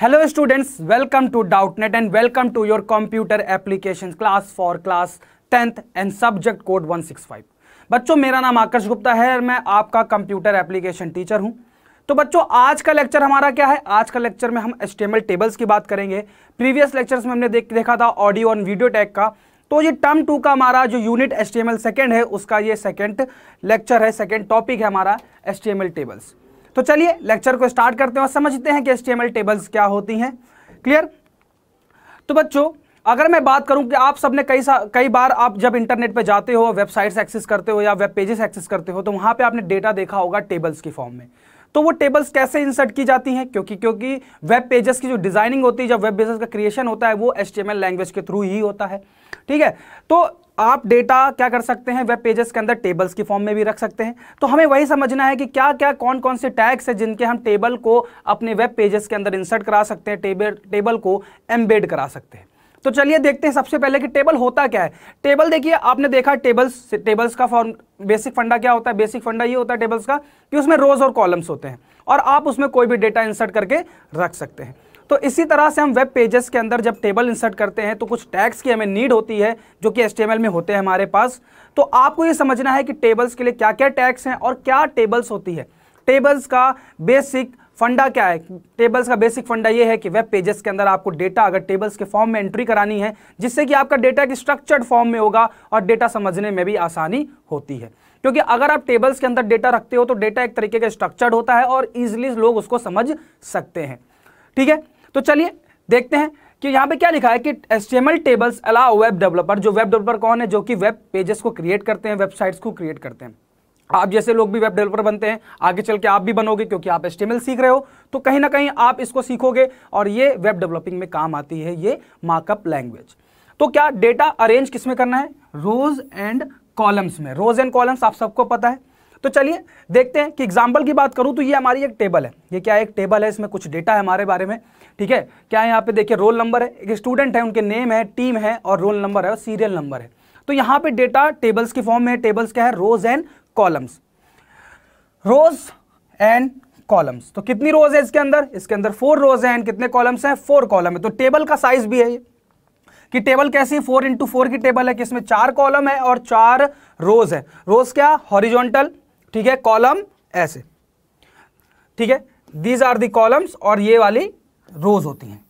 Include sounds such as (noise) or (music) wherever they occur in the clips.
hello students welcome to doubtnet and welcome to your computer application class for class tenth and subject code 165 बच्चों मेरा नाम आकर्ष गुप्ता है और मैं आपका कंप्यूटर एप्लीकेशन टीचर हूं तो बच्चों आज का लेक्चर हमारा क्या है आज का लेक्चर में हम एस्टेमल टेबल्स की बात करेंगे प्रीवियस लेक्चर्स में हमने देख देखा था ऑडियो और वीडियो टैग का तो ये टर्म टू का हमारा जो यूनिट एस्टेमल सेकेंड है उसका ये सेकेंड लेक्चर है सेकेंड टॉपिक है हमारा एस्टेमल टेबल्स तो चलिए लेक्चर को स्टार्ट करते हैं और समझते हैं कि एस टेबल्स क्या होती हैं क्लियर तो बच्चों अगर मैं बात करूं कि आप सबने कई कई बार आप जब इंटरनेट पर जाते हो वेबसाइट्स एक्सेस करते हो या वेब पेजेस एक्सेस करते हो तो वहां पे आपने डेटा देखा होगा टेबल्स की फॉर्म में तो वो टेबल्स कैसे इंसर्ट की जाती हैं क्योंकि क्योंकि वेब पेजेस की जो डिजाइनिंग होती है जब वेब पेजेस का क्रिएशन होता है वो एच लैंग्वेज के थ्रू ही होता है ठीक है तो आप डेटा क्या कर सकते हैं वेब पेजेस के अंदर टेबल्स की फॉर्म में भी रख सकते हैं तो हमें वही समझना है कि क्या क्या कौन कौन से टैग्स हैं जिनके हम टेबल को अपने वेब पेजेस के अंदर इंसर्ट करा सकते हैं टेबल टेबल को एम्बेड करा सकते हैं तो चलिए देखते हैं सबसे पहले कि टेबल होता क्या है टेबल देखिए आपने देखा टेबल्स टेबल्स का फॉर्म बेसिक फंडा क्या होता है बेसिक फंडा ये होता है टेबल्स का कि उसमें रोज और कॉलम्स होते हैं और आप उसमें कोई भी डेटा इंसर्ट करके रख सकते हैं तो इसी तरह से हम वेब पेजेस के अंदर जब टेबल इंसर्ट करते हैं तो कुछ टैग्स की हमें नीड होती है जो कि एस में होते हैं हमारे पास तो आपको ये समझना है कि टेबल्स के लिए क्या क्या टैग्स हैं और क्या टेबल्स होती है टेबल्स का बेसिक फंडा क्या है टेबल्स का बेसिक फंडा ये है कि वेब पेजेस के अंदर आपको डेटा अगर टेबल्स के फॉर्म में एंट्री करानी है जिससे कि आपका डेटा एक स्ट्रक्चर्ड फॉर्म में होगा और डेटा समझने में भी आसानी होती है क्योंकि अगर आप टेबल्स के अंदर डेटा रखते हो तो डेटा एक तरीके का स्ट्रक्चर्ड होता है और ईजिली लोग उसको समझ सकते हैं ठीक है तो चलिए देखते हैं कि यहाँ पे क्या लिखा है कि HTML tables allow web developer जो वेब डेवलपर कौन है जो कि वेब पेजेस को क्रिएट करते हैं वेबसाइट्स को क्रिएट करते हैं आप जैसे लोग भी वेब डेवलपर बनते हैं आगे चल के आप भी बनोगे क्योंकि आप एस्टेमल सीख रहे हो तो कहीं ना कहीं आप इसको सीखोगे और ये वेब डेवलपिंग में काम आती है ये मार्कअप लैंग्वेज तो क्या डेटा अरेंज किस में करना है रोज एंड कॉलम्स में रोज एंड कॉलम्स आप सबको पता है तो चलिए देखते हैं कि एग्जाम्पल की बात करूं तो ये हमारी एक टेबल है ये क्या एक टेबल है इसमें कुछ डेटा है हमारे बारे में ठीक है क्या यहाँ पे देखिए रोल नंबर है एक स्टूडेंट है उनके नेम है टीम है और रोल नंबर है और सीरियल नंबर है तो यहाँ पे डेटा टेबल्स के फॉर्म में है टेबल्स क्या है rows and columns rows and columns तो कितनी रोज है इसके अंदर इसके अंदर फोर रोज एंड कितने कॉलम्स हैं फोर कॉलम है तो टेबल का साइज भी है कि टेबल कैसी फोर इंटू फोर की टेबल है कि इसमें चार कॉलम है और चार रोज है रोज क्या हॉरिजॉन्टल ठीक है कॉलम ऐसे ठीक है दीज आर दी कॉलम्स और ये वाली रोज होती हैं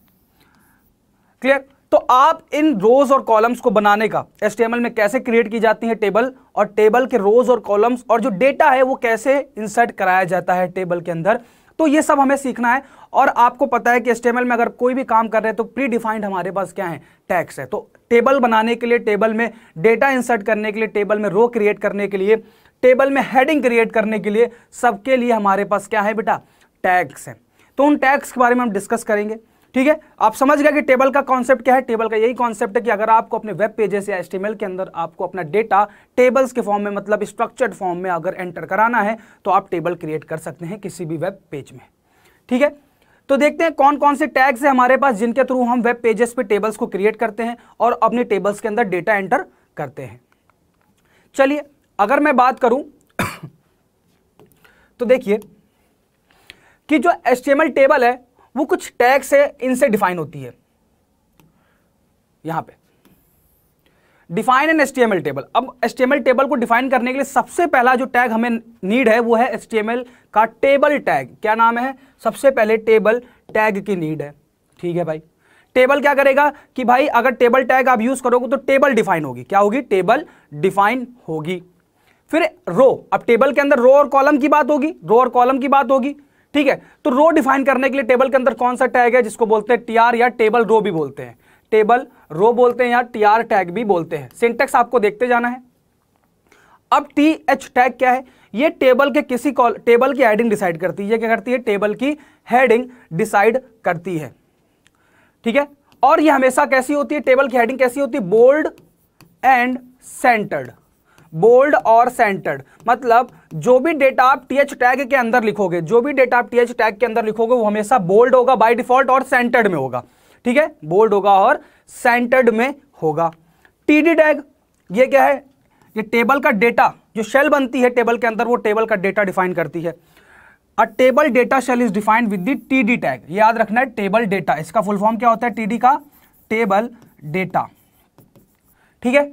क्लियर तो आप इन रोज और कॉलम्स को बनाने का एस में कैसे क्रिएट की जाती है टेबल और टेबल के रोज और कॉलम्स और जो डेटा है वो कैसे इंसर्ट कराया जाता है टेबल के अंदर तो ये सब हमें सीखना है और आपको पता है कि एस में अगर कोई भी काम कर रहे हैं तो प्री डिफाइंड हमारे पास क्या है टैक्स है तो टेबल बनाने के लिए टेबल में डेटा इंसर्ट करने के लिए टेबल में रो क्रिएट करने के लिए टेबल में हेडिंग क्रिएट करने के लिए सबके लिए हमारे पास क्या है बेटा टैक्स है तो उन टैक्स के बारे में हम डिस्कस करेंगे ठीक है आप समझ गए कि टेबल का कॉन्सेप्ट क्या है टेबल का यही कॉन्सेप्ट है कि अगर आपको अपने वेब पेजेस या एस्टिमेल के अंदर आपको अपना डेटा टेबल्स के फॉर्म में मतलब स्ट्रक्चर्ड फॉर्म में अगर एंटर कराना है तो आप टेबल क्रिएट कर सकते हैं किसी भी वेब पेज में ठीक है तो देखते हैं कौन कौन से टैग्स है हमारे पास जिनके थ्रू हम वेब पेजेस पे टेबल्स को क्रिएट करते हैं और अपने टेबल्स के अंदर डेटा एंटर करते हैं चलिए अगर मैं बात करूं (coughs) तो देखिए कि जो एच टेबल है वो कुछ टैग से इनसे डिफाइन होती है यहां पे डिफाइन एन एच टेबल अब एच टेबल को डिफाइन करने के लिए सबसे पहला जो टैग हमें नीड है वो है एच का टेबल टैग क्या नाम है सबसे पहले टेबल टैग की नीड है ठीक है भाई टेबल क्या करेगा कि भाई अगर टेबल टैग आप यूज करोगे तो टेबल डिफाइन होगी क्या होगी टेबल डिफाइन होगी फिर रो अब टेबल के अंदर रो और कॉलम की बात होगी रो और कॉलम की बात होगी ठीक है तो रो डिफाइन करने के लिए टेबल के अंदर कौन सा टैग है जिसको बोलते हैं टीआर या टेबल रो भी बोलते हैं टेबल रो बोलते हैं या टीआर टैग भी बोलते हैं सिंटेक्स आपको देखते जाना है अब टी एच टैग क्या है ये टेबल के किसी कॉल टेबल की हेडिंग डिसाइड करती है क्या करती है टेबल की हेडिंग डिसाइड करती है ठीक है और ये हमेशा कैसी होती है टेबल की हेडिंग कैसी होती है बोल्ड एंड सेंटर्ड बोल्ड और सेंटर्ड मतलब जो भी डेटा आप टीएच टैग के अंदर लिखोगे जो भी डेटा आप टीएच टैग के अंदर लिखोगे वो हमेशा बोल्ड होगा बाय डिफॉल्ट और सेंटर्ड में होगा ठीक है बोल्ड होगा और सेंटर्ड में होगा टीडी टैग ये क्या है ये टेबल का डेटा जो शेल बनती है टेबल के अंदर वो टेबल का डेटा डिफाइन करती है a table data cell is defined with the TD tag याद रखना है टेबल डेटा इसका फुल फॉर्म क्या होता है टीडी का टेबल डेटा ठीक है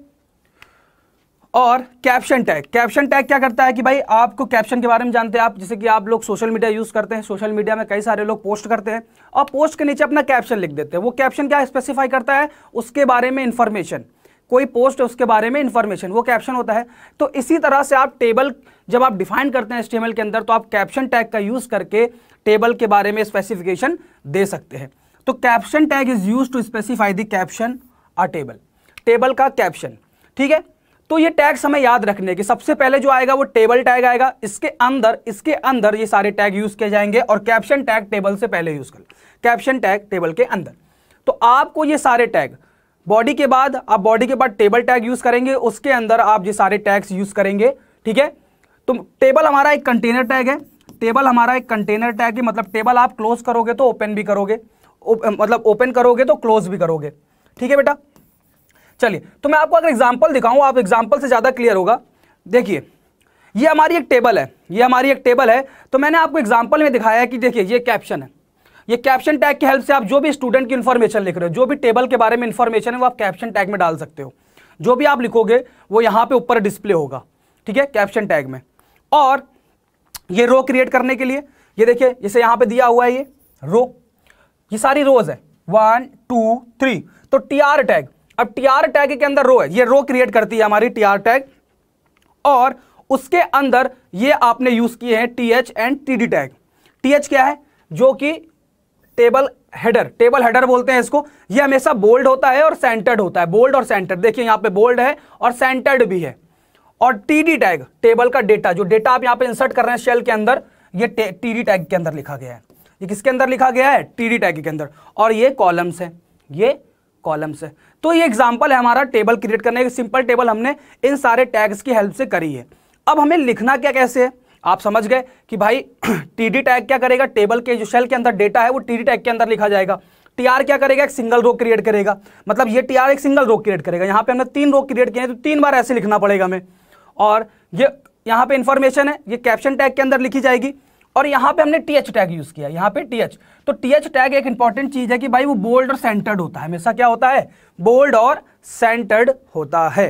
और कैप्शन टैग कैप्शन टैग क्या करता है कि भाई आपको कैप्शन के बारे में जानते हैं आप जैसे कि आप लोग सोशल मीडिया यूज़ करते हैं सोशल मीडिया में कई सारे लोग पोस्ट करते हैं और पोस्ट के नीचे अपना कैप्शन लिख देते हैं वो कैप्शन क्या स्पेसिफाई करता है उसके बारे में इंफॉर्मेशन कोई पोस्ट है उसके बारे में इंफॉर्मेशन वो कैप्शन होता है तो इसी तरह से आप टेबल जब आप डिफाइन करते हैं एस के अंदर तो आप कैप्शन टैग का यूज़ करके टेबल के बारे में स्पेसिफिकेशन दे सकते हैं तो caption tag is use to specify the caption a table table का कैप्शन ठीक है तो ये टैग्स हमें याद रखने के सबसे पहले जो आएगा वो टेबल टैग आएगा इसके अंदर इसके अंदर ये सारे टैग यूज किए जाएंगे और कैप्शन टैग टेबल से पहले यूज कर कैप्शन टैग टेबल के अंदर तो आपको ये सारे टैग बॉडी के बाद आप बॉडी के बाद टेबल टैग यूज करेंगे उसके अंदर आप ये सारे टैग्स यूज करेंगे ठीक है तो टेबल हमारा एक कंटेनर टैग है टेबल हमारा एक कंटेनर टैग है मतलब टेबल आप क्लोज करोगे तो ओपन भी करोगे मतलब ओपन करोगे तो क्लोज भी करोगे ठीक है बेटा चलिए तो मैं आपको अगर एग्जाम्पल दिखाऊँ आप एग्जाम्पल से ज़्यादा क्लियर होगा देखिए ये हमारी एक टेबल है ये हमारी एक टेबल है तो मैंने आपको एग्जाम्पल में दिखाया है कि देखिए ये कैप्शन है ये कैप्शन टैग की हेल्प से आप जो भी स्टूडेंट की इन्फॉर्मेशन लिख रहे हो जो भी टेबल के बारे में इन्फॉर्मेशन है वो आप कैप्शन टैग में डाल सकते हो जो भी आप लिखोगे वो यहाँ पे ऊपर डिस्प्ले होगा ठीक है कैप्शन टैग में और ये रो क्रिएट करने के लिए ये देखिए जैसे यहाँ पे दिया हुआ है ये रो ये सारी रोज है वन टू थ्री तो टी आर टैग अब टीआर टैग के अंदर रो है ये रो क्रिएट करती है हमारी टीआर टैग और उसके अंदर ये आपने यूज किए हैं TH and TD tag TH क्या है जो कि टेबल हेडर टेबल हेडर बोलते हैं इसको ये हमेशा बोल्ड होता है और सेंटर्ड होता है बोल्ड और सेंटर्ड देखिए यहाँ पे बोल्ड है और सेंटर्ड भी है और टीडी टैग टेबल का डेटा जो डेटा आप यहाँ पे इंसर्ट कर रहे हैं शेल के अंदर ये टीडी टैग के अंदर लिखा गया है ये किसके अंदर लिखा गया है टीडी टैग के अंदर और ये कॉलम्स है ये कॉलम्स है तो ये एग्जाम्पल है हमारा टेबल क्रिएट करने का सिंपल टेबल हमने इन सारे टैग्स की हेल्प से करी है अब हमें लिखना क्या कैसे है आप समझ गए कि भाई टी डी टैग क्या करेगा टेबल के जो शेल के अंदर डेटा है वो टी डी टैग के अंदर लिखा जाएगा टी आर क्या करेगा एक सिंगल रो क्रिएट करेगा मतलब ये टी आर एक सिंगल रो क्रिएट करेगा यहाँ पे हमने तीन रो क्रिएट किए हैं तो तीन बार ऐसे लिखना पड़ेगा हमें और ये यहाँ पे इंफॉर्मेशन है ये कैप्शन टैग के अंदर लिखी जाएगी और यहां पे हमने टीएच टैग यूज किया यहां पे टीएच तो टीएच टैग एक इंपॉर्टेंट चीज है कि भाई वो बोल्ड और सेंटर्ड होता है हमेशा क्या होता है बोल्ड और सेंटर्ड होता है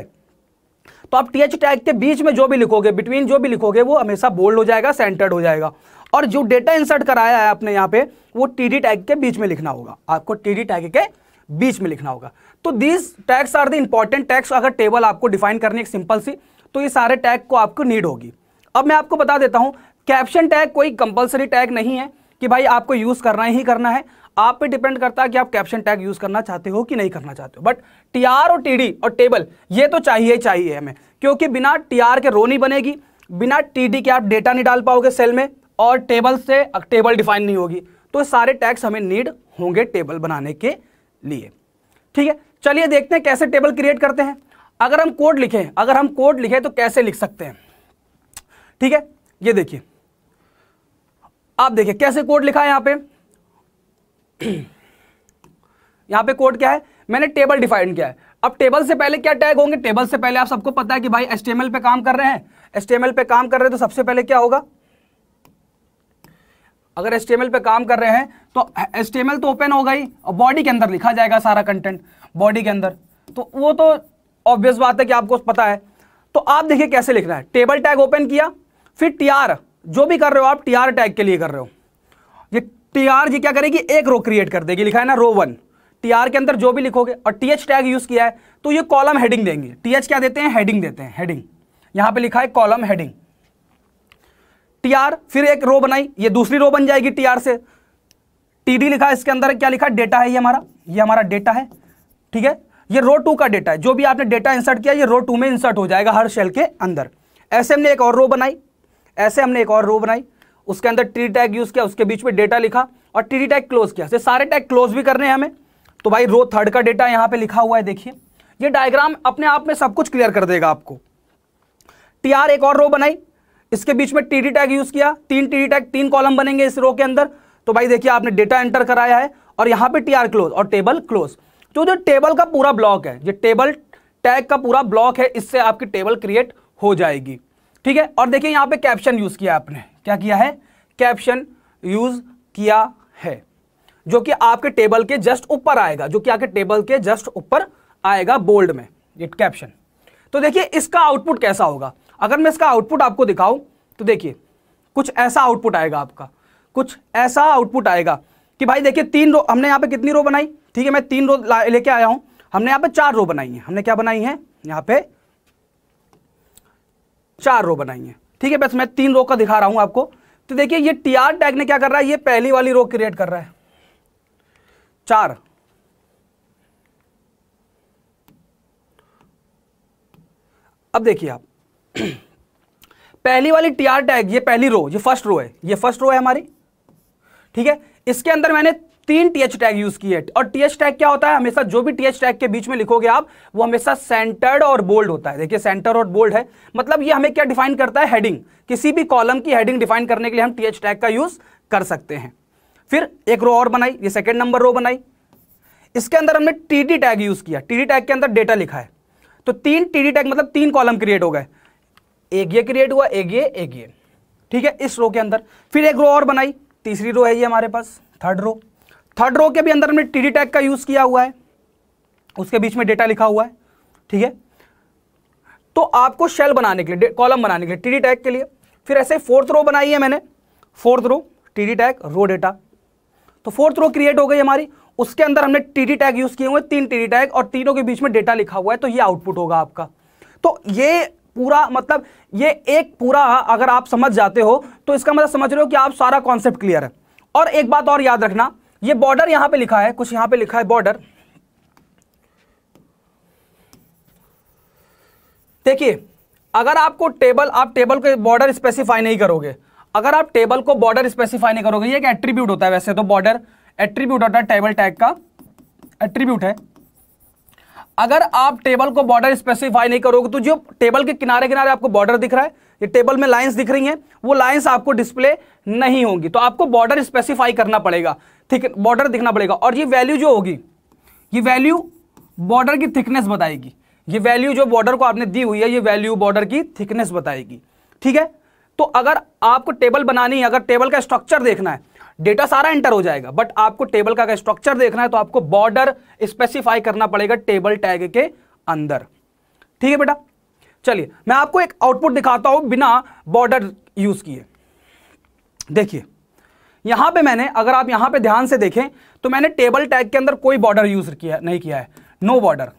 तो आप टीएच टैग के बीच में जो भी लिखोगे बिटवीन जो भी लिखोगे वो हमेशा बोल्ड हो जाएगा सेंटर्ड हो जाएगा और जो डेटा इंसर्ट कराया है आपने यहां पर वो टीडी टैग के बीच में लिखना होगा आपको टीडी टैग के बीच में लिखना होगा तो these tags are the important tags अगर टेबल आपको डिफाइन करनी है सिंपल सी तो ये सारे टैग को आपको नीड होगी अब मैं आपको बता देता हूं कैप्शन टैग कोई कंपलसरी टैग नहीं है कि भाई आपको यूज़ करना ही करना है आप पे डिपेंड करता है कि आप कैप्शन टैग यूज़ करना चाहते हो कि नहीं करना चाहते हो बट टी आर और टी और टेबल ये तो चाहिए ही चाहिए हमें क्योंकि बिना टी के रो नहीं बनेगी बिना टी के आप डेटा नहीं डाल पाओगे सेल में और टेबल से टेबल डिफाइन नहीं होगी तो सारे टैग्स हमें नीड होंगे टेबल बनाने के लिए ठीक है चलिए देखते हैं कैसे टेबल क्रिएट करते हैं अगर हम कोड लिखें अगर हम कोड लिखें तो कैसे लिख सकते हैं ठीक है ये देखिए आप देखिए कैसे कोड लिखा है यहां पे यहां पे कोड क्या है मैंने टेबल डिफाइन किया है अब टेबल से पहले क्या टैग होंगे टेबल से पहले आप सबको पता है कि भाई एसटीएमएल पे काम कर रहे हैं एसटीएमएल पे काम कर रहे हैं तो सबसे पहले क्या होगा अगर एसटीएमएल पे काम कर रहे हैं तो एसटीएमएल तो ओपन होगा ही और बॉडी के अंदर लिखा जाएगा सारा कंटेंट बॉडी के अंदर तो वो तो ऑब्वियस बात है कि आपको पता है तो आप देखिए कैसे लिखना है टेबल टैग ओपन किया फिर टीआर जो भी कर रहे हो आप टी आर टैग के लिए कर रहे हो ये टी आर जी क्या करेगी एक रो क्रिएट कर देगी लिखा है ना रो वन टी आर के अंदर जो भी लिखोगे और टी एच टैग यूज़ किया है तो ये कॉलम हेडिंग देंगे टी एच क्या देते हैं हेडिंग देते हैं हेडिंग यहां पे लिखा है कॉलम हेडिंग टी आर फिर एक रो बनाई ये दूसरी रो बन जाएगी टी आर से टी डी लिखा है इसके अंदर क्या लिखा डेटा है ये हमारा ये हमारा डेटा है ठीक है ये रो टू का डेटा है जो भी आपने डेटा इंसर्ट किया ये रो टू में इंसर्ट हो जाएगा हर शेल के अंदर ऐसे हमने एक और रो बनाई ऐसे हमने एक और रो बनाई उसके अंदर ट्री टैग यूज किया उसके बीच में डेटा लिखा और ट्री टैग क्लोज किया से सारे टैग क्लोज भी करने हैं हमें तो भाई रो थर्ड का डेटा यहां पे लिखा हुआ है देखिए ये डायग्राम अपने आप में सब कुछ क्लियर कर देगा आपको टी आर एक और रो बनाई इसके बीच में टी डी टैग यूज किया तीन टी डी टैग तीन कॉलम बनेंगे इस रो के अंदर तो भाई देखिए आपने डेटा एंटर कराया है और यहां पर टी आर क्लोज और टेबल क्लोज तो जो टेबल का पूरा ब्लॉक है ये टेबल टैग का पूरा ब्लॉक है इससे आपकी टेबल क्रिएट हो जाएगी ठीक है और देखिए यहां पे कैप्शन यूज़ किया आपने क्या किया है कैप्शन यूज़ किया है जो कि आपके टेबल के जस्ट ऊपर आएगा जो कि आपके टेबल के जस्ट ऊपर आएगा बोल्ड में इट कैप्शन तो देखिए इसका आउटपुट कैसा होगा अगर मैं इसका आउटपुट आपको दिखाऊं तो देखिए कुछ ऐसा आउटपुट आएगा आपका कुछ ऐसा आउटपुट आएगा कि भाई देखिए तीन रो हमने यहाँ पे कितनी रो बनाई ठीक है मैं तीन रो लेके आया हूँ हमने यहाँ पे चार रो बनाई है हमने क्या बनाई है यहाँ पे चार रो बनाइए ठीक है बस मैं तीन रो का दिखा रहा हूं आपको तो देखिए ये टी आर टैग ने क्या कर रहा है ये पहली वाली रो क्रिएट कर रहा है चार अब देखिए आप (clears throat) पहली वाली टी आर टैग ये पहली रो ये फर्स्ट रो है ये फर्स्ट रो है हमारी ठीक है इसके अंदर मैंने तीन टीएच टैग यूज किए और टीएच टैग क्या होता है हमेशा जो भी टीएच टैग के बीच में लिखोगे आप वो हमेशा सेंटर्ड और बोल्ड होता है देखिए सेंटर और बोल्ड है मतलब ये हमें क्या डिफाइन करता है हेडिंग किसी भी कॉलम की हेडिंग डिफाइन करने के लिए हम टीएच टैग का यूज कर सकते हैं फिर एक रो और बनाई ये सेकेंड नंबर रो बनाई इसके अंदर हमने टीडी टैग यूज किया टीडी टैग के अंदर डेटा लिखा है तो तीन टीडी टैग मतलब तीन कॉलम क्रिएट हो गए एक ये क्रिएट हुआ एक ये एक ये ठीक है इस रो के अंदर फिर एक रो और बनाई तीसरी रो है ये हमारे पास थर्ड रो थर्ड रो के भी अंदर हमने टी टैग का यूज़ किया हुआ है उसके बीच में डेटा लिखा हुआ है ठीक है तो आपको शेल बनाने के लिए कॉलम बनाने के लिए टी टैग के लिए फिर ऐसे फोर्थ रो बनाई है मैंने fourth row T tag row data तो फोर्थ रो क्रिएट हो गई हमारी उसके अंदर हमने टी टैग यूज़ किए हुए तीन टी टैग और तीनों के बीच में डेटा लिखा हुआ है तो ये आउटपुट होगा आपका तो ये पूरा मतलब ये एक पूरा अगर आप समझ जाते हो तो इसका मतलब समझ रहे हो कि आप सारा कॉन्सेप्ट क्लियर है और एक बात और याद रखना ये बॉर्डर यहां पे लिखा है कुछ यहां पे लिखा है बॉर्डर देखिए अगर आपको टेबल आप टेबल को बॉर्डर स्पेसिफाई नहीं करोगे अगर आप टेबल को बॉर्डर स्पेसिफाई नहीं करोगे ये एक एट्रीब्यूट होता है वैसे तो बॉर्डर एट्रीब्यूट होता है टेबल टैग का एट्रीब्यूट है अगर आप टेबल को बॉर्डर स्पेसिफाई नहीं करोगे तो जो टेबल के किनारे किनारे आपको बॉर्डर दिख रहा है ये टेबल में लाइंस दिख रही हैं वो लाइंस आपको डिस्प्ले नहीं होंगी तो आपको बॉर्डर स्पेसिफाई करना पड़ेगा ठीक बॉर्डर दिखना पड़ेगा और ये वैल्यू जो होगी ये वैल्यू बॉर्डर की थिकनेस बताएगी ये वैल्यू जो बॉर्डर को आपने दी हुई है ये वैल्यू बॉर्डर की थिकनेस बताएगी ठीक है तो अगर आपको टेबल बनानी है अगर टेबल का स्ट्रक्चर देखना है डेटा सारा एंटर हो जाएगा बट आपको टेबल का स्ट्रक्चर देखना है तो आपको बॉर्डर स्पेसिफाई करना पड़ेगा टेबल टैग के अंदर ठीक है बेटा चलिए मैं आपको एक आउटपुट दिखाता हूं बिना बॉर्डर यूज किए देखिए यहां पे मैंने अगर आप यहां पे ध्यान से देखें तो मैंने टेबल टैग के अंदर कोई बॉर्डर यूज किया नहीं किया है no border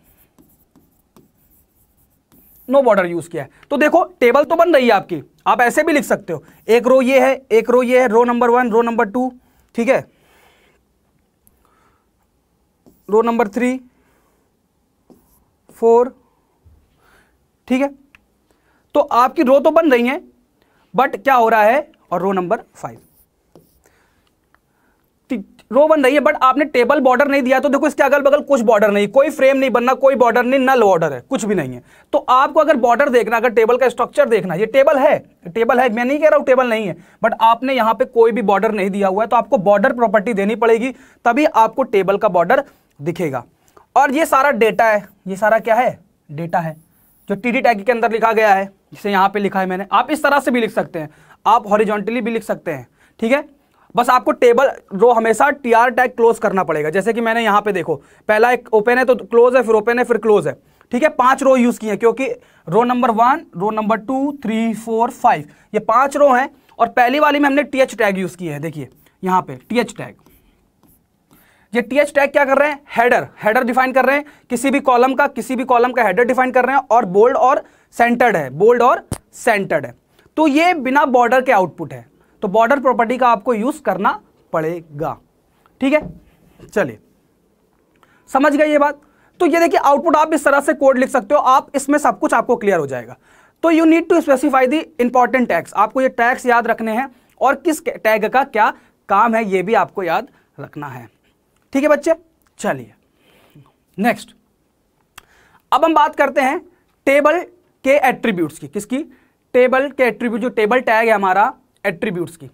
no border use किया है तो देखो टेबल तो बन रही है आपकी आप ऐसे भी लिख सकते हो एक रो ये है एक रो ये है row number one row number two ठीक है रो नंबर थ्री फोर ठीक है तो आपकी रो तो बन रही है बट क्या हो रहा है और रो नंबर फाइव रो बन रही है बट आपने टेबल बॉर्डर नहीं दिया तो देखो इसके अगल बगल कुछ बॉर्डर नहीं कोई फ्रेम नहीं बनना कोई बॉर्डर नहीं नल बॉर्डर है कुछ भी नहीं है तो आपको अगर बॉर्डर देखना अगर टेबल का स्ट्रक्चर देखना ये टेबल है टेबल है मैं नहीं कह रहा हूं टेबल नहीं है बट आपने यहां पे कोई भी बॉर्डर नहीं दिया हुआ है तो आपको बॉर्डर प्रॉपर्टी देनी पड़ेगी तभी आपको टेबल का बॉर्डर दिखेगा और ये सारा डेटा है ये सारा क्या है डेटा है जो टी डी टैग के अंदर लिखा गया है जिसे यहाँ पे लिखा है मैंने आप इस तरह से भी लिख सकते हैं आप हॉरिजॉन्टली भी लिख सकते हैं ठीक है बस आपको टेबल रो हमेशा टी आर टैग क्लोज करना पड़ेगा जैसे कि मैंने यहाँ पे देखो पहला एक ओपन है तो क्लोज है फिर ओपन है फिर क्लोज है ठीक है पांच रो यूज़ किए क्योंकि row number one row number two three four five ये पांच रो हैं और पहली वाली में हमने टी एच टैग यूज़ किए है देखिए यहाँ पे टी एच टैग ये टीएच टैग क्या कर रहे हैं हेडर हेडर डिफाइन कर रहे हैं किसी भी कॉलम का किसी भी कॉलम का हेडर डिफाइन कर रहे हैं और बोल्ड और सेंटर्ड है बोल्ड और सेंटर्ड है तो ये बिना बॉर्डर के आउटपुट है तो बॉर्डर प्रॉपर्टी का आपको यूज करना पड़ेगा ठीक है चलिए समझ गए ये बात तो ये देखिए आउटपुट आप इस तरह से कोड लिख सकते हो आप इसमें सब कुछ आपको क्लियर हो जाएगा तो you need to specify the important tags आपको ये टैक्स याद रखने हैं और किस टैग का क्या काम है ये भी आपको याद रखना है ठीक है बच्चे चलिए नेक्स्ट अब हम बात करते हैं टेबल के एट्रीब्यूट्स की किसकी टेबल के एट्रीब्यूट जो टेबल टैग है हमारा एट्रीब्यूट्स की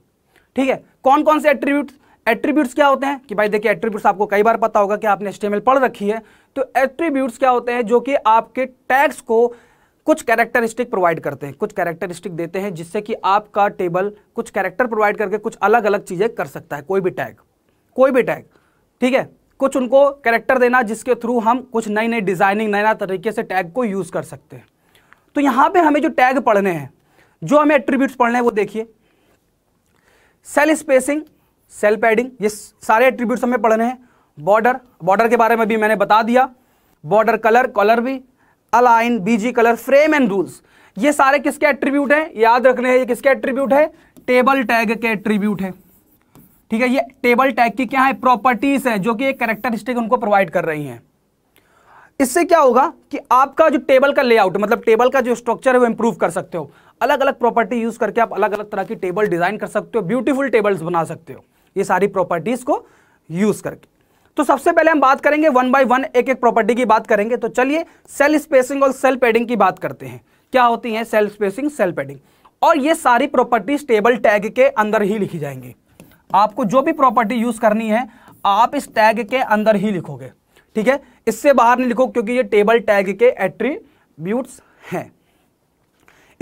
ठीक है कौन कौन से एट्रीब्यूट्स एट्रीब्यूट्स क्या होते हैं कि भाई देखिए एट्रीब्यूट्स आपको कई बार पता होगा कि आपने एस्टेमल पढ़ रखी है तो एट्रीब्यूट्स क्या होते हैं जो कि आपके टैग्स को कुछ कैरेक्टरिस्टिक प्रोवाइड करते हैं कुछ कैरेक्टरिस्टिक देते हैं जिससे कि आपका टेबल कुछ कैरेक्टर प्रोवाइड करके कुछ अलग अलग चीज़ें कर सकता है कोई भी टैग कोई भी टैग ठीक है कुछ उनको कैरेक्टर देना जिसके थ्रू हम कुछ नई नई डिज़ाइनिंग नए नया तरीके से टैग को यूज़ कर सकते हैं तो यहां पे हमें जो टैग पढ़ने हैं जो हमें एट्रीब्यूट पढ़ने हैं वो देखिए सेल स्पेसिंग सेल पैडिंग ये सारे एट्रीब्यूट हमें पढ़ने हैं बॉर्डर बॉर्डर के बारे में भी मैंने बता दिया बॉर्डर कलर कलर भी align BG colour frame and rules ये सारे किसके एट्रीब्यूट हैं याद रखने हैं ये किसके एट्रीब्यूट है टेबल टैग के एट्रीब्यूट हैं ठीक है ये टेबल टैग की क्या है प्रॉपर्टीज है जो कि एक करेक्टरिस्टिक उनको प्रोवाइड कर रही हैं इससे क्या होगा कि आपका जो टेबल का लेआउट मतलब टेबल का जो स्ट्रक्चर है वो इंप्रूव कर सकते हो अलग अलग प्रॉपर्टी यूज करके आप अलग अलग तरह की टेबल डिजाइन कर सकते हो ब्यूटीफुल टेबल्स बना सकते हो ये सारी प्रॉपर्टीज को यूज करके तो सबसे पहले हम बात करेंगे वन बाय वन एक एक प्रॉपर्टी की बात करेंगे तो चलिए सेल स्पेसिंग और सेल पेडिंग की बात करते हैं क्या होती है सेल स्पेसिंग सेल पेडिंग और ये सारी प्रॉपर्टीज टेबल टैग के अंदर ही लिखी जाएंगी आपको जो भी प्रॉपर्टी यूज करनी है आप इस टैग के अंदर ही लिखोगे ठीक है इससे बाहर नहीं लिखो क्योंकि ये टेबल टैग के एट्रीब्यूट्स हैं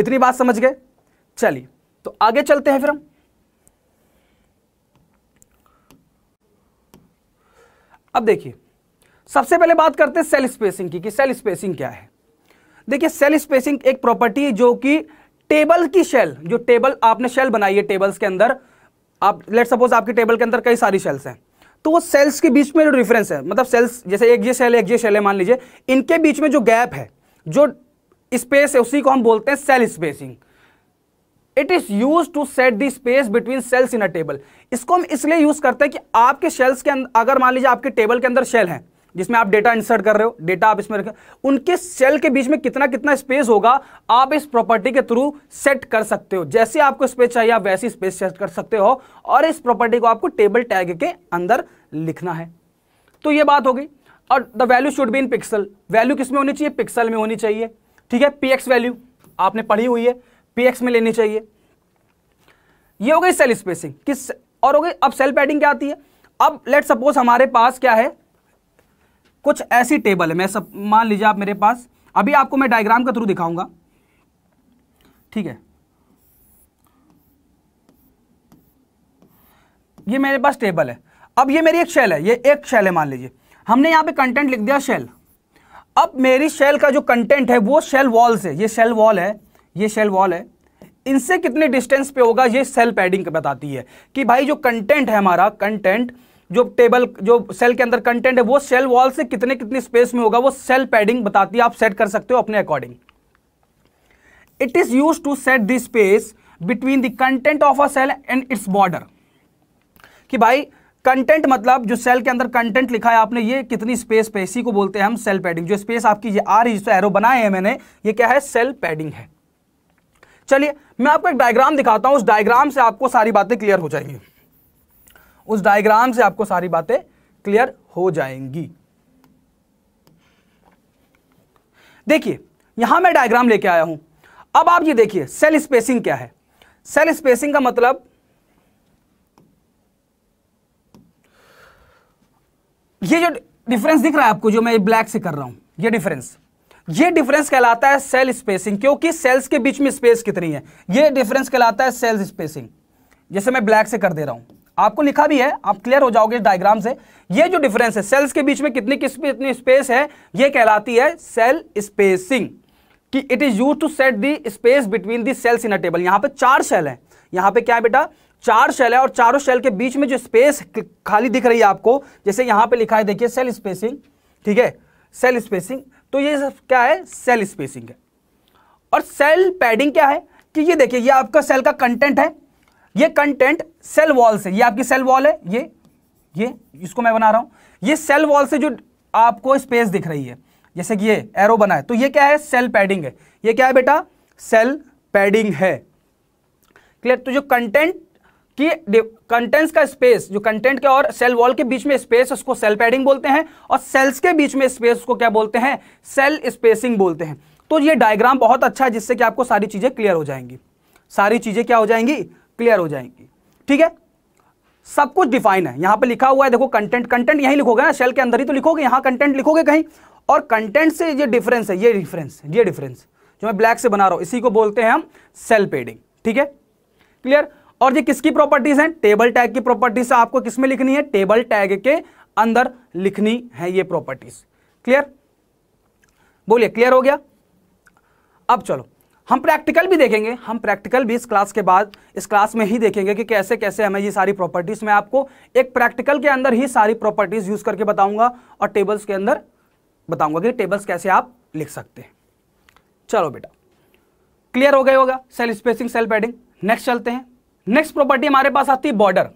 इतनी बात समझ गए चलिए तो आगे चलते हैं फिर हम अब देखिए सबसे पहले बात करते हैं सेल स्पेसिंग की कि सेल स्पेसिंग क्या है देखिए सेल स्पेसिंग एक प्रॉपर्टी जो कि टेबल की शेल जो टेबल आपने शेल बनाई है टेबल्स के अंदर आप लेट सपोज आपकी टेबल के अंदर कई सारी सेल्स हैं तो वो सेल्स के बीच में जो डिफरेंस है मतलब सेल्स जैसे एक ये सेल एक ये सेल है मान लीजिए इनके बीच में जो गैप है जो स्पेस है उसी को हम बोलते हैं cell spacing it is use to set the space between cells in a table इसको हम इसलिए यूज करते हैं कि आपके सेल्स के अंदर अगर मान लीजिए आपके टेबल के अंदर सेल हैं जिसमें आप डेटा इंसर्ट कर रहे हो डेटा आप इसमें रखें उनके सेल के बीच में कितना कितना स्पेस होगा आप इस प्रॉपर्टी के थ्रू सेट कर सकते हो जैसे आपको स्पेस चाहिए आप वैसी स्पेस सेट कर सकते हो और इस प्रॉपर्टी को आपको टेबल टैग के अंदर लिखना है तो ये बात हो गई और the value should be in pixel value किस में होनी चाहिए पिक्सल में होनी चाहिए ठीक है पी वैल्यू आपने पढ़ी हुई है पी में लेनी चाहिए ये हो गई सेल स्पेसिंग किस और हो गई अब सेल पैडिंग क्या आती है अब लेट सपोज हमारे पास क्या है कुछ ऐसी टेबल है मैं सब मान लीजिए आप मेरे पास अभी आपको मैं डायग्राम के थ्रू दिखाऊंगा ठीक है ये मेरे पास टेबल है अब ये मेरी एक शेल है ये एक शेल है मान लीजिए हमने यहां पे कंटेंट लिख दिया शेल अब मेरी शेल का जो कंटेंट है वो शेल वॉल से ये शेल वॉल है ये शेल वॉल है इनसे कितने डिस्टेंस पे होगा ये सेल पैडिंग बताती है कि भाई जो कंटेंट है हमारा कंटेंट जो टेबल जो सेल के अंदर कंटेंट है वो सेल वॉल से कितने कितने स्पेस में होगा वो सेल पैडिंग बताती है आप सेट कर सकते हो अपने according it is use to set this space between the content of a cell and its border कि भाई कंटेंट मतलब जो सेल के अंदर कंटेंट लिखा है आपने ये कितनी स्पेस पे इसी को बोलते हैं हम सेल पैडिंग जो स्पेस आपकी ये आ रही है एरो बनाए हैं मैंने ये क्या है सेल पैडिंग है चलिए मैं आपको एक डायग्राम दिखाता हूं उस डायग्राम से आपको सारी बातें क्लियर हो जाएंगी उस डायग्राम से आपको सारी बातें क्लियर हो जाएंगी देखिए यहां मैं डायग्राम लेके आया हूं अब आप ये देखिए सेल स्पेसिंग क्या है सेल स्पेसिंग का मतलब ये जो डिफरेंस दिख रहा है आपको जो मैं ब्लैक से कर रहा हूं ये डिफरेंस ये डिफरेंस कहलाता है सेल स्पेसिंग क्योंकि सेल्स के बीच में स्पेस कितनी है ये डिफरेंस कहलाता है सेल्स स्पेसिंग जैसे मैं ब्लैक से कर दे रहा हूं आपको लिखा भी है आप क्लियर हो जाओगे इस डायग्राम से ये जो डिफरेंस है सेल्स के बीच में कितनी किस इतनी स्पेस है ये कहलाती है सेल स्पेसिंग कि it is use to set the space between the cells in a table यहां पे चार सेल है यहां पे क्या है बेटा चार सेल है और चारों सेल के बीच में जो स्पेस खाली दिख रही है आपको जैसे यहां पर लिखा है देखिए सेल स्पेसिंग ठीक है सेल स्पेसिंग तो ये क्या है सेल स्पेसिंग है और सेल पैडिंग क्या है कि ये देखिए ये आपका सेल का कंटेंट है ये कंटेंट सेल वॉल से ये आपकी सेल वॉल है ये ये इसको मैं बना रहा हूं ये सेल वॉल से जो आपको स्पेस दिख रही है जैसे कि ये एरो बना है तो ये क्या है सेल पैडिंग है ये क्या है बेटा सेल पैडिंग है क्लियर तो जो कंटेंट कि कंटेंट्स का स्पेस जो कंटेंट के और सेल वॉल के बीच में स्पेस उसको सेल पैडिंग बोलते हैं और सेल्स के बीच में स्पेस को क्या बोलते हैं सेल स्पेसिंग बोलते हैं तो ये डायग्राम बहुत अच्छा है जिससे कि आपको सारी चीज़ें क्लियर हो जाएंगी सारी चीज़ें क्या हो जाएंगी क्लियर हो जाएंगी ठीक है सब कुछ डिफाइन है यहां पे लिखा हुआ है देखो कंटेंट कंटेंट यहीं लिखोगे ना शेल के अंदर ही तो लिखोगे यहां कंटेंट लिखोगे कहीं और कंटेंट से ये डिफरेंस है ये डिफरेंस ये डिफरेंस जो मैं ब्लैक से बना रहा हूं इसी को बोलते हैं हम सेल पेडिंग ठीक है क्लियर और ये किसकी प्रॉपर्टीज हैं टेबल टैग की प्रॉपर्टीज आपको किसमें लिखनी है टेबल टैग के अंदर लिखनी है ये प्रॉपर्टीज क्लियर बोलिए क्लियर हो गया अब चलो हम प्रैक्टिकल भी देखेंगे हम प्रैक्टिकल भी इस क्लास के बाद इस क्लास में ही देखेंगे कि कैसे कैसे हमें ये सारी प्रॉपर्टीज़ मैं आपको एक प्रैक्टिकल के अंदर ही सारी प्रॉपर्टीज़ यूज़ करके बताऊंगा और टेबल्स के अंदर बताऊंगा कि टेबल्स कैसे आप लिख सकते हैं चलो बेटा क्लियर हो गए होगा cell spacing cell padding next चलते हैं नेक्स्ट प्रॉपर्टी हमारे पास आती है बॉर्डर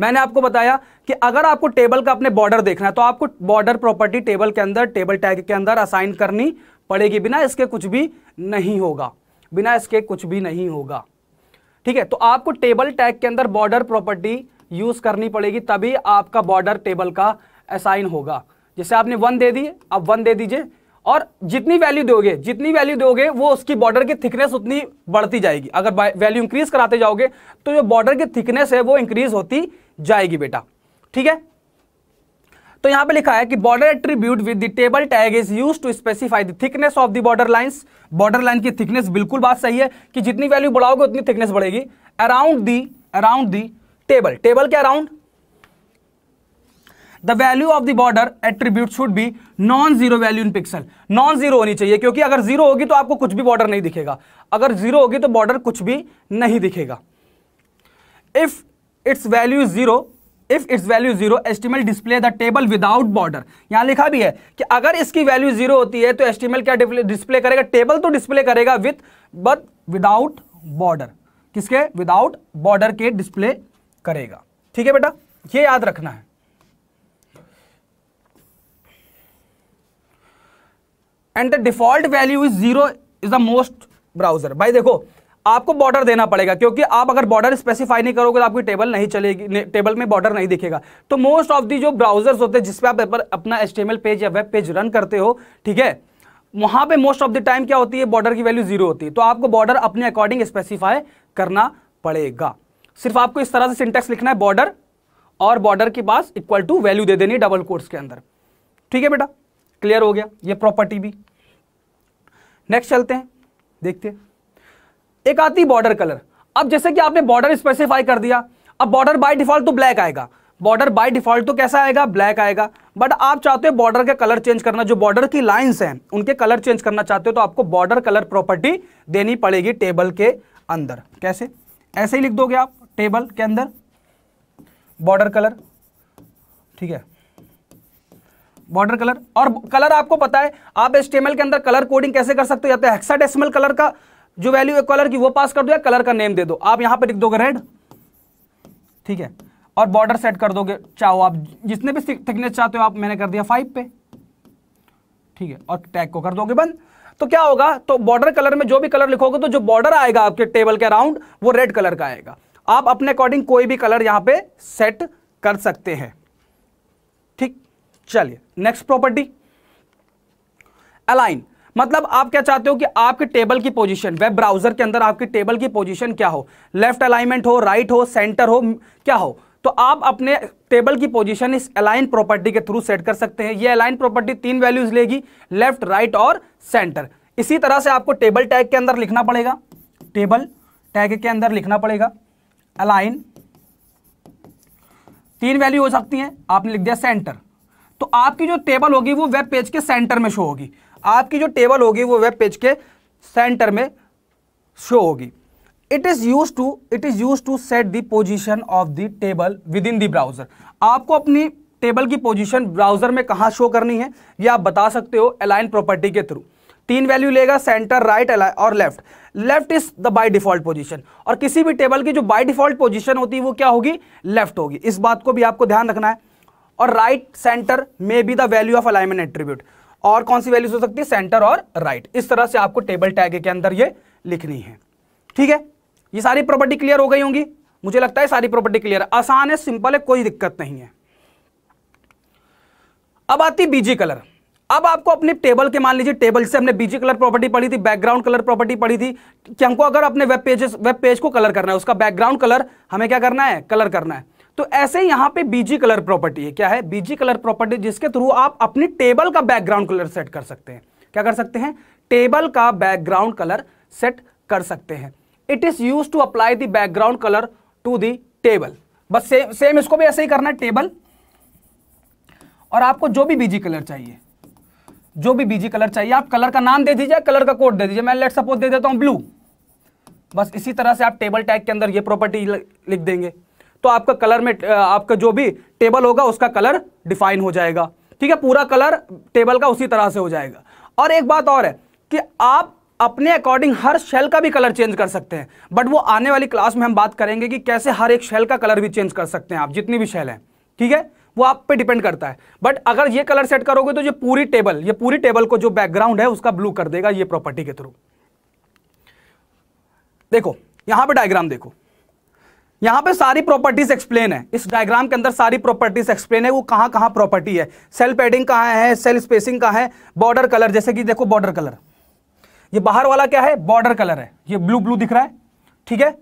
मैंने आपको बताया कि अगर आपको टेबल का अपने बॉर्डर देखना है तो आपको बॉर्डर प्रॉपर्टी टेबल के अंदर टेबल टैग के अंदर असाइन करनी पड़ेगी बिना इसके कुछ भी नहीं होगा बिना इसके कुछ भी नहीं होगा ठीक है तो आपको टेबल टैग के अंदर बॉर्डर प्रॉपर्टी यूज करनी पड़ेगी तभी आपका बॉर्डर टेबल का असाइन होगा जैसे आपने वन दे दी आप वन दे दीजिए और जितनी वैल्यू दोगे जितनी वैल्यू दोगे वो उसकी बॉर्डर की थिकनेस उतनी बढ़ती जाएगी अगर वैल्यू इंक्रीज कराते जाओगे तो जो बॉर्डर की थिकनेस है वो इंक्रीज होती जाएगी बेटा ठीक है तो यहां पे लिखा है कि border attribute with the table tag is use to specify the thickness of the border lines border line की थिकनेस बिल्कुल बात सही है कि जितनी वैल्यू बढ़ाओगे उतनी थिकनेस बढ़ेगी around the around the table table के around the value of the border attribute should be non zero value in pixel non zero होनी चाहिए क्योंकि अगर जीरो होगी तो आपको कुछ भी बॉर्डर नहीं दिखेगा अगर जीरो होगी तो बॉर्डर कुछ भी नहीं दिखेगा if its value is zero if its value zero HTML display the table without border यहां लिखा भी है कि अगर इसकी वैल्यू जीरो होती है तो एस्टिमेल क्या डिस्प्ले करेगा टेबल तो डिस्प्ले करेगा विथ बट विदाउट बॉर्डर किसके विदाउट बॉर्डर के डिस्प्ले करेगा ठीक है बेटा ये याद रखना है and the default value is zero is the most browser भाई देखो आपको बॉर्डर देना पड़ेगा क्योंकि आप अगर बॉर्डर स्पेसिफाई नहीं करोगे तो आपकी टेबल नहीं चलेगी टेबल में बॉर्डर नहीं दिखेगा तो मोस्ट ऑफ दी जो ब्राउजर्स होते हैं जिसपे आप अपना एच पेज या वेब पेज रन करते हो ठीक है वहां पे मोस्ट ऑफ द टाइम क्या होती है बॉर्डर की वैल्यू जीरो होती है तो आपको बॉर्डर अपने अकॉर्डिंग स्पेसिफाई करना पड़ेगा सिर्फ आपको इस तरह से सिंटेक्स लिखना है बॉर्डर और बॉर्डर के पास इक्वल टू वैल्यू दे देनी डबल कोर्स के अंदर ठीक है बेटा क्लियर हो गया ये प्रॉपर्टी भी नेक्स्ट चलते हैं देखते हैं एक आती बॉर्डर कलर अब जैसे कि आपने बॉर्डर स्पेसिफाई कर दिया अब बॉर्डर बाय डिफॉल्ट तो ब्लैक आएगा बॉर्डर बाय डिफॉल्ट तो कैसा आएगा ब्लैक आएगा बट आप चाहते हो बॉर्डर का कलर चेंज करना जो बॉर्डर की लाइंस हैं उनके कलर चेंज करना चाहते हो तो आपको बॉर्डर कलर प्रॉपर्टी देनी पड़ेगी टेबल के अंदर कैसे ऐसे ही लिख दोगे आप टेबल के अंदर बॉर्डर कलर ठीक है बॉर्डर कलर और कलर आपको पता है आप एस के अंदर कलर कोडिंग कैसे कर सकते हो या तो हेक्साडेसिमल कलर का जो वैल्यू है कलर की वो पास कर दो या कलर का नेम दे दो आप यहां पर लिख दोगे रेड ठीक है और बॉर्डर सेट कर दोगे चाहो आप जितने भी थिकनेस चाहते हो आप मैंने कर दिया फाइव पे ठीक है और टैग को कर दोगे बंद तो क्या होगा तो बॉर्डर कलर में जो भी कलर लिखोगे तो जो बॉर्डर आएगा आपके टेबल के अराउंड वो रेड कलर का आएगा आप अपने अकॉर्डिंग कोई भी कलर यहां पे सेट कर सकते हैं ठीक चलिए नेक्स्ट प्रॉपर्टी अलाइन मतलब आप क्या चाहते हो कि आपके टेबल की पोजीशन वेब ब्राउजर के अंदर आपकी टेबल की पोजीशन क्या हो लेफ्ट अलाइनमेंट हो राइट हो सेंटर हो क्या हो तो आप अपने टेबल की पोजीशन इस अलाइन प्रॉपर्टी के थ्रू सेट कर सकते हैं ये अलाइन प्रॉपर्टी तीन वैल्यूज लेगी लेफ्ट राइट और सेंटर इसी तरह से आपको टेबल टैग के अंदर लिखना पड़ेगा टेबल टैग के अंदर लिखना पड़ेगा अलाइन तीन वैल्यू हो सकती हैं आपने लिख दिया सेंटर तो आपकी जो टेबल होगी वो वेब पेज के सेंटर में शो होगी आपकी जो टेबल होगी वो वेब पेज के सेंटर में शो होगी it is use to it is use to set the position of the table within the browser आपको अपनी टेबल की पोजिशन ब्राउजर में कहाँ शो करनी है ये आप बता सकते हो अलाइन प्रॉपर्टी के थ्रू तीन वैल्यू लेगा सेंटर राइट और left left is the by default position और किसी भी टेबल की जो बाय डिफॉल्ट पोजीशन होती है वो क्या होगी लेफ्ट होगी इस बात को भी आपको ध्यान रखना है और right centre may be the value of alignment attribute और कौन सी वैल्यूज हो सकती है सेंटर और राइट right. इस तरह से आपको टेबल टैग के अंदर ये लिखनी है ठीक है ये सारी प्रॉपर्टी क्लियर हो गई होंगी मुझे लगता है सारी प्रॉपर्टी क्लियर आसान है सिंपल है कोई दिक्कत नहीं है अब आती बीजी कलर अब आपको अपने टेबल के मान लीजिए टेबल से हमने बीजी कलर प्रॉपर्टी पढ़ी थी बैकग्राउंड कलर प्रॉपर्टी पढ़ी थी कि हमको अगर अपने वेब पेजेस वेब पेज को कलर करना है उसका बैकग्राउंड कलर हमें क्या करना है कलर करना है तो ऐसे यहां पे बीजी कलर प्रॉपर्टी है क्या है बीजी कलर प्रॉपर्टी जिसके थ्रू आप अपने टेबल का बैकग्राउंड कलर सेट कर सकते हैं क्या कर सकते हैं टेबल का बैकग्राउंड कलर सेट कर सकते हैं it is use to apply the background colour to the table बस सेम सेम इसको भी ऐसे ही करना है टेबल और आपको जो भी बीजी कलर चाहिए जो भी बीजी कलर चाहिए आप कलर का नाम दे दीजिए कलर का कोड दे दीजिए मैं लेट सपोज दे देता हूं ब्लू बस इसी तरह से आप टेबल टैग के अंदर ये प्रॉपर्टी लिख देंगे तो आपका कलर में आपका जो भी टेबल होगा उसका कलर डिफाइन हो जाएगा ठीक है पूरा कलर टेबल का उसी तरह से हो जाएगा और एक बात और है कि आप अपने अकॉर्डिंग हर शेल का भी कलर चेंज कर सकते हैं बट वो आने वाली क्लास में हम बात करेंगे कि कैसे हर एक शेल का कलर भी चेंज कर सकते हैं आप जितनी भी शेल हैं ठीक है वो आप पे डिपेंड करता है बट अगर ये कलर सेट करोगे तो ये पूरी टेबल ये पूरी टेबल को जो बैकग्राउंड है उसका ब्लू कर देगा ये प्रॉपर्टी के थ्रू देखो यहां पे डायग्राम देखो यहां पे सारी प्रॉपर्टीज एक्सप्लेन है इस डायग्राम के अंदर सारी प्रॉपर्टीज एक्सप्लेन है वो कहां कहां प्रॉपर्टी है सेल पेडिंग कहां है सेल स्पेसिंग कहां है बॉर्डर कलर जैसे कि देखो बॉर्डर कलर ये बाहर वाला क्या है बॉर्डर कलर है ये ब्लू ब्लू दिख रहा है ठीक है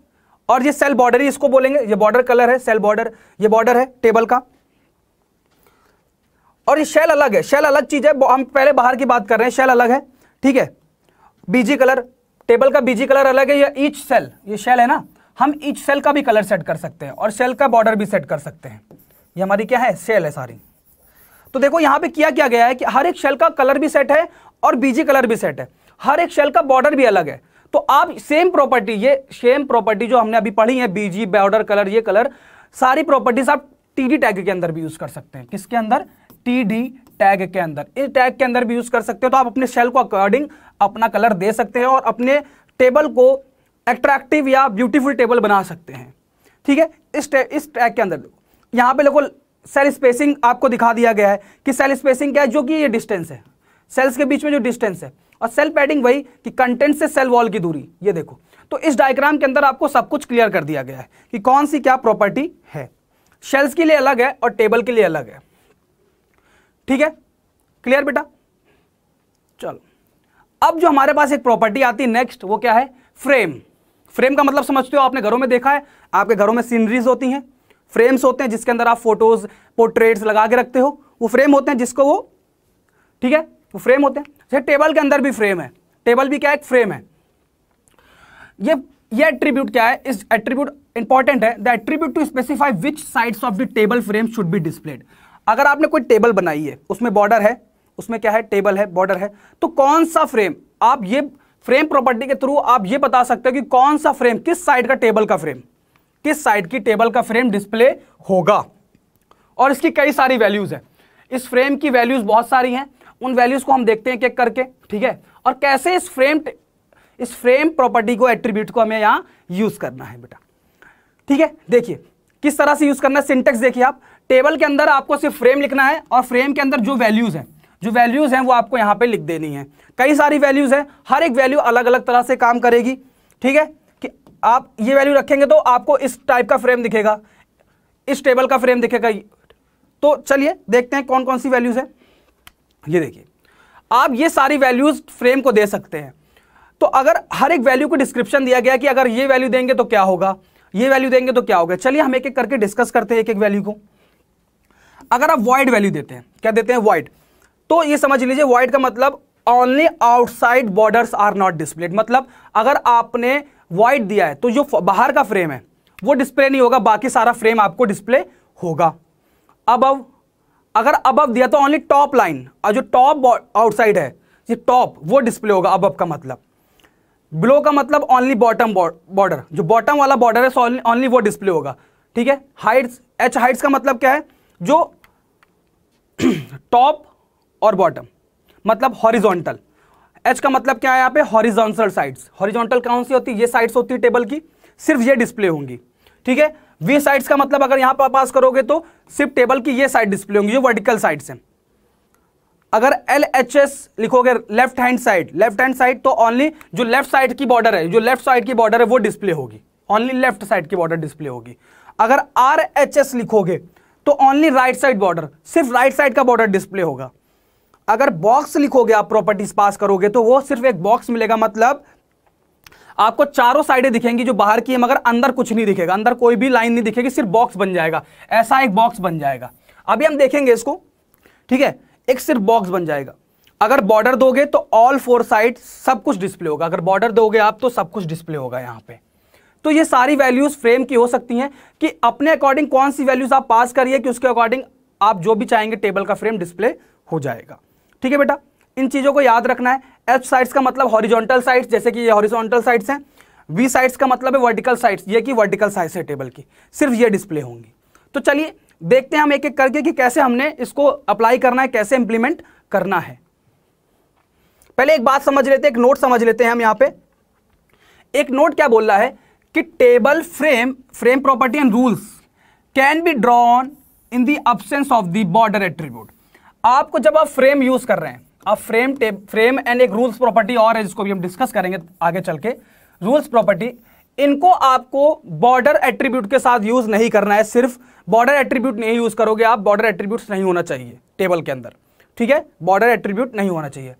और ये सेल बॉर्डर ही इसको बोलेंगे ये बॉर्डर कलर है सेल बॉर्डर ये बॉर्डर है टेबल का और ये शेल अलग है शेल अलग चीज है हम पहले बाहर की बात कर रहे हैं शेल अलग है ठीक है बीजी कलर टेबल का बीजी कलर अलग है या ईच सेल ये शेल है ना हम इच सेल का भी कलर सेट कर सकते हैं और सेल का बॉर्डर भी सेट कर सकते हैं ये हमारी क्या है सेल है सारी तो देखो यहां पे किया क्या गया है कि हर एक शेल का कलर भी सेट है और बीजी कलर भी सेट है हर एक शेल का बॉर्डर भी अलग है तो आप सेम प्रॉपर्टी ये सेम प्रॉपर्टी जो हमने अभी पढ़ी है बीजी बॉर्डर कलर ये कलर सारी प्रॉपर्टीज आप टीडी टैग के अंदर भी यूज कर सकते हैं किसके अंदर टीडी टैग के अंदर इस टैग के अंदर भी यूज कर सकते हो तो आप अपने शेल को अकॉर्डिंग अपना कलर दे सकते हैं और अपने टेबल को एट्रैक्टिव या ब्यूटीफुल टेबल बना सकते हैं ठीक है इस ट्रे, इस ट्रैक के अंदर देखो यहाँ पे लोगों सेल स्पेसिंग आपको दिखा दिया गया है कि सेल स्पेसिंग क्या है जो कि ये डिस्टेंस है सेल्स के बीच में जो डिस्टेंस है और सेल पैडिंग वही कि कंटेंट से सेल वॉल की दूरी ये देखो तो इस डायग्राम के अंदर आपको सब कुछ क्लियर कर दिया गया है कि कौन सी क्या प्रॉपर्टी है शेल्स के लिए अलग है और टेबल के लिए अलग है ठीक है क्लियर बेटा चलो अब जो हमारे पास एक प्रॉपर्टी आती है नेक्स्ट वो क्या है फ्रेम फ्रेम का मतलब समझते हो आपने घरों में देखा है आपके घरों में सीनरीज होती हैं फ्रेम्स होते हैं जिसके अंदर आप फोटोज पोर्ट्रेट्स लगा के रखते हो वो फ्रेम होते हैं जिसको वो ठीक है वो फ्रेम होते हैं जैसे टेबल के अंदर भी फ्रेम है टेबल भी क्या है एक फ्रेम है ये ये एट्रीब्यूट क्या है इस एट्रीब्यूट इंपॉर्टेंट है the attribute to specify which sides of the table frame should be displayed अगर आपने कोई टेबल बनाई है उसमें बॉर्डर है उसमें क्या है टेबल है बॉर्डर है तो कौन सा फ्रेम आप ये फ्रेम प्रॉपर्टी के थ्रू आप ये बता सकते हो कि कौन सा फ्रेम किस साइड का टेबल का फ्रेम किस साइड की टेबल का फ्रेम डिस्प्ले होगा और इसकी कई सारी वैल्यूज़ है इस फ्रेम की वैल्यूज़ बहुत सारी हैं उन वैल्यूज़ को हम देखते हैं एक करके ठीक है और कैसे इस फ्रेम इस फ्रेम प्रॉपर्टी को एट्रीब्यूट को हमें यहाँ यूज़ करना है बेटा ठीक है देखिए किस तरह से यूज़ करना है सिंटेक्स देखिए आप टेबल के अंदर आपको सिर्फ फ्रेम लिखना है और फ्रेम के अंदर जो वैल्यूज़ है जो वैल्यूज़ हैं वो आपको यहाँ पे लिख देनी है कई सारी वैल्यूज़ हैं हर एक वैल्यू अलग अलग तरह से काम करेगी ठीक है कि आप ये वैल्यू रखेंगे तो आपको इस टाइप का फ्रेम दिखेगा इस टेबल का फ्रेम दिखेगा तो चलिए देखते हैं कौन कौन सी वैल्यूज़ है ये देखिए आप ये सारी वैल्यूज़ फ्रेम को दे सकते हैं तो अगर हर एक वैल्यू को डिस्क्रिप्शन दिया गया कि अगर ये वैल्यू देंगे तो क्या होगा ये वैल्यू देंगे तो क्या होगा चलिए हम एक एक करके डिस्कस करते हैं एक एक वैल्यू को अगर आप वाइड वैल्यू देते हैं क्या देते हैं वाइड तो ये समझ लीजिए वाइट का मतलब only outside borders are not displayed मतलब अगर आपने वाइट दिया है तो जो बाहर का फ्रेम है वो डिस्प्ले नहीं होगा बाकी सारा फ्रेम आपको डिस्प्ले होगा अब अगर अब दिया तो ओनली टॉप लाइन और जो टॉप आउटसाइड है ये टॉप वो डिस्प्ले होगा अब का मतलब ब्लो का मतलब ओनली बॉटम बॉर्डर जो बॉटम वाला बॉर्डर है ओनली वो डिस्प्ले होगा ठीक है हाइट्स एच हाइट्स का मतलब क्या है जो टॉप (clears throat) और बॉटम मतलब हॉरिजॉन्टल एच का मतलब क्या है यहाँ पे हॉरिजॉन्टल साइड्स हॉरिजॉन्टल कौन सी होती है ये साइड्स होती है टेबल की सिर्फ ये डिस्प्ले होंगी ठीक है वी साइड्स का मतलब अगर यहाँ पर पास करोगे तो सिर्फ टेबल की ये साइड डिस्प्ले होंगी जो वर्टिकल साइड्स हैं अगर एल एच एस लिखोगे left hand side left hand side तो ऑनली जो लेफ्ट साइड की बॉर्डर है जो लेफ्ट साइड की बॉर्डर है वो डिस्प्ले होगी ऑनली लेफ्ट साइड की बॉर्डर डिस्प्ले होगी अगर आर एच एस लिखोगे तो ऑनली राइट साइड बॉर्डर सिर्फ राइट साइड का बॉर्डर डिस्प्ले होगा अगर बॉक्स लिखोगे आप प्रॉपर्टीज पास करोगे तो वो सिर्फ एक बॉक्स मिलेगा मतलब आपको चारों साइडें दिखेंगी जो बाहर की है मगर अंदर कुछ नहीं दिखेगा अंदर कोई भी लाइन नहीं दिखेगी सिर्फ बॉक्स बन जाएगा ऐसा एक बॉक्स बन जाएगा अभी हम देखेंगे इसको ठीक है एक सिर्फ बॉक्स बन जाएगा अगर बॉर्डर दोगे तो ऑल फोर साइड सब कुछ डिस्प्ले होगा अगर बॉर्डर दोगे आप तो सब कुछ डिस्प्ले होगा यहाँ पे तो ये सारी वैल्यूज फ्रेम की हो सकती हैं कि अपने अकॉर्डिंग कौन सी वैल्यूज आप पास करिए कि उसके अकॉर्डिंग आप जो भी चाहेंगे टेबल का फ्रेम डिस्प्ले हो जाएगा ठीक है बेटा इन चीज़ों को याद रखना है एच साइड्स का मतलब हॉरिजॉन्टल साइड्स जैसे कि ये हॉरिजॉन्टल साइड्स हैं वी साइड्स का मतलब है वर्टिकल साइड्स ये कि वर्टिकल साइड्स है टेबल की सिर्फ ये डिस्प्ले होंगी तो चलिए देखते हैं हम एक एक करके कि कैसे हमने इसको अप्लाई करना है कैसे इंप्लीमेंट करना है पहले एक बात समझ लेते हैं एक नोट समझ लेते हैं हम यहाँ पे एक नोट क्या बोल रहा है कि table frame frame property and rules can be drawn in the absence of the border attribute आपको जब आप फ्रेम यूज कर रहे हैं आप फ्रेम टेप फ्रेम एंड एक रूल्स प्रॉपर्टी और है जिसको भी हम डिस्कस करेंगे आगे चल के रूल्स प्रॉपर्टी इनको आपको बॉर्डर एट्रीब्यूट के साथ यूज नहीं करना है सिर्फ बॉर्डर एट्रीब्यूट नहीं यूज करोगे आप बॉर्डर एट्रीब्यूट नहीं होना चाहिए टेबल के अंदर ठीक है बॉर्डर एट्रीब्यूट नहीं होना चाहिए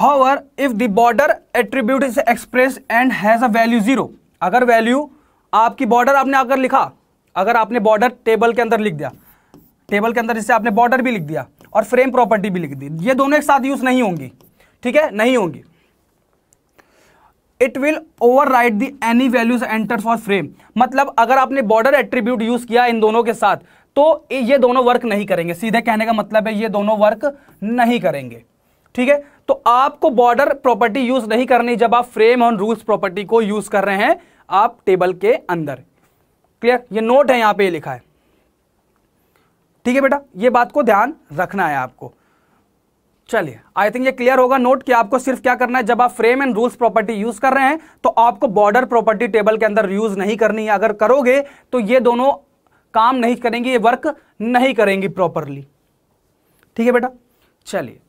however if the border attribute is express and has a value zero अगर वैल्यू आपकी बॉर्डर आपने अगर लिखा अगर आपने बॉर्डर टेबल के अंदर लिख दिया टेबल के अंदर जैसे आपने बॉर्डर भी लिख दिया और फ्रेम प्रॉपर्टी भी लिख दी ये दोनों एक साथ यूज नहीं होंगी ठीक है नहीं होंगी it will overwrite the any values enter for frame मतलब अगर आपने बॉर्डर एट्रीब्यूट यूज किया इन दोनों के साथ तो ये दोनों वर्क नहीं करेंगे सीधे कहने का मतलब है ये दोनों वर्क नहीं करेंगे ठीक है तो आपको बॉर्डर प्रॉपर्टी यूज नहीं करनी जब आप फ्रेम और रूल्स प्रॉपर्टी को यूज कर रहे हैं आप टेबल के अंदर क्लियर ये नोट है यहां पे लिखा है ठीक है बेटा ये बात को ध्यान रखना है आपको चलिए आई थिंक ये क्लियर होगा नोट कि आपको सिर्फ क्या करना है जब आप frame and rules property use कर रहे हैं तो आपको बॉर्डर प्रॉपर्टी टेबल के अंदर यूज नहीं करनी है अगर करोगे तो ये दोनों काम नहीं करेंगी ये वर्क नहीं करेंगी प्रॉपरली ठीक है बेटा चलिए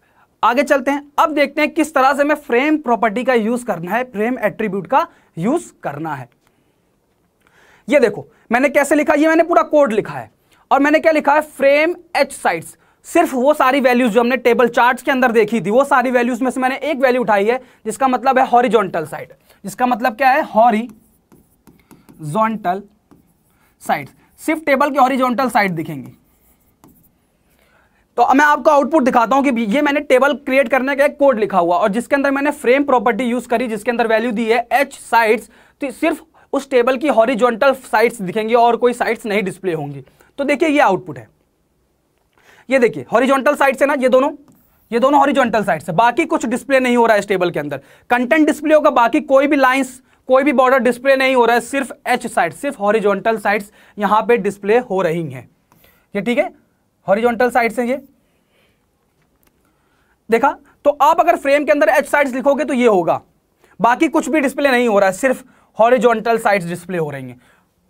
आगे चलते हैं अब देखते हैं किस तरह से हमें फ्रेम प्रॉपर्टी का यूज करना है फ्रेम एट्रीब्यूट का यूज करना है ये देखो मैंने कैसे लिखा ये मैंने पूरा कोड लिखा है और मैंने क्या लिखा है फ्रेम एच साइड्स सिर्फ वो सारी वैल्यूज जो हमने टेबल चार्ट्स के अंदर देखी थी वो सारी वैल्यूज में से मैंने एक वैल्यू उठाई है जिसका मतलब है हॉरिजॉन्टल साइड जिसका मतलब क्या है हॉरिजॉन्टल साइड सिर्फ टेबल की हॉरिजॉन्टल साइड दिखेंगी तो मैं आपको आउटपुट दिखाता हूं कि ये मैंने टेबल क्रिएट करने का एक कोड लिखा हुआ और जिसके अंदर मैंने फ्रेम प्रॉपर्टी यूज करी जिसके अंदर वैल्यू दी है एच साइड्स तो सिर्फ उस टेबल की हॉरिजॉन्टल साइड्स दिखेंगी और कोई साइड्स नहीं डिस्प्ले होंगी तो देखिए ये आउटपुट है ये देखिए हॉरिजॉन्टल साइड से ना ये दोनों ये दोनों हॉरिजॉन्टल साइड से बाकी कुछ डिस्प्ले नहीं हो रहा है इस टेबल के अंदर कंटेंट डिस्प्ले होगा बाकी कोई भी लाइंस कोई भी बॉर्डर डिस्प्ले नहीं हो रहा है सिर्फ एच साइड सिर्फ हॉरिजॉन्टल साइड्स यहां पर डिस्प्ले हो रही है ये ठीक है हॉरिजॉन्टल साइड से ये देखा तो आप अगर फ्रेम के अंदर एच साइड लिखोगे तो ये होगा बाकी कुछ भी डिस्प्ले नहीं हो रहा है सिर्फ हॉरिजॉन्टल साइड्स डिस्प्ले हो रही हैं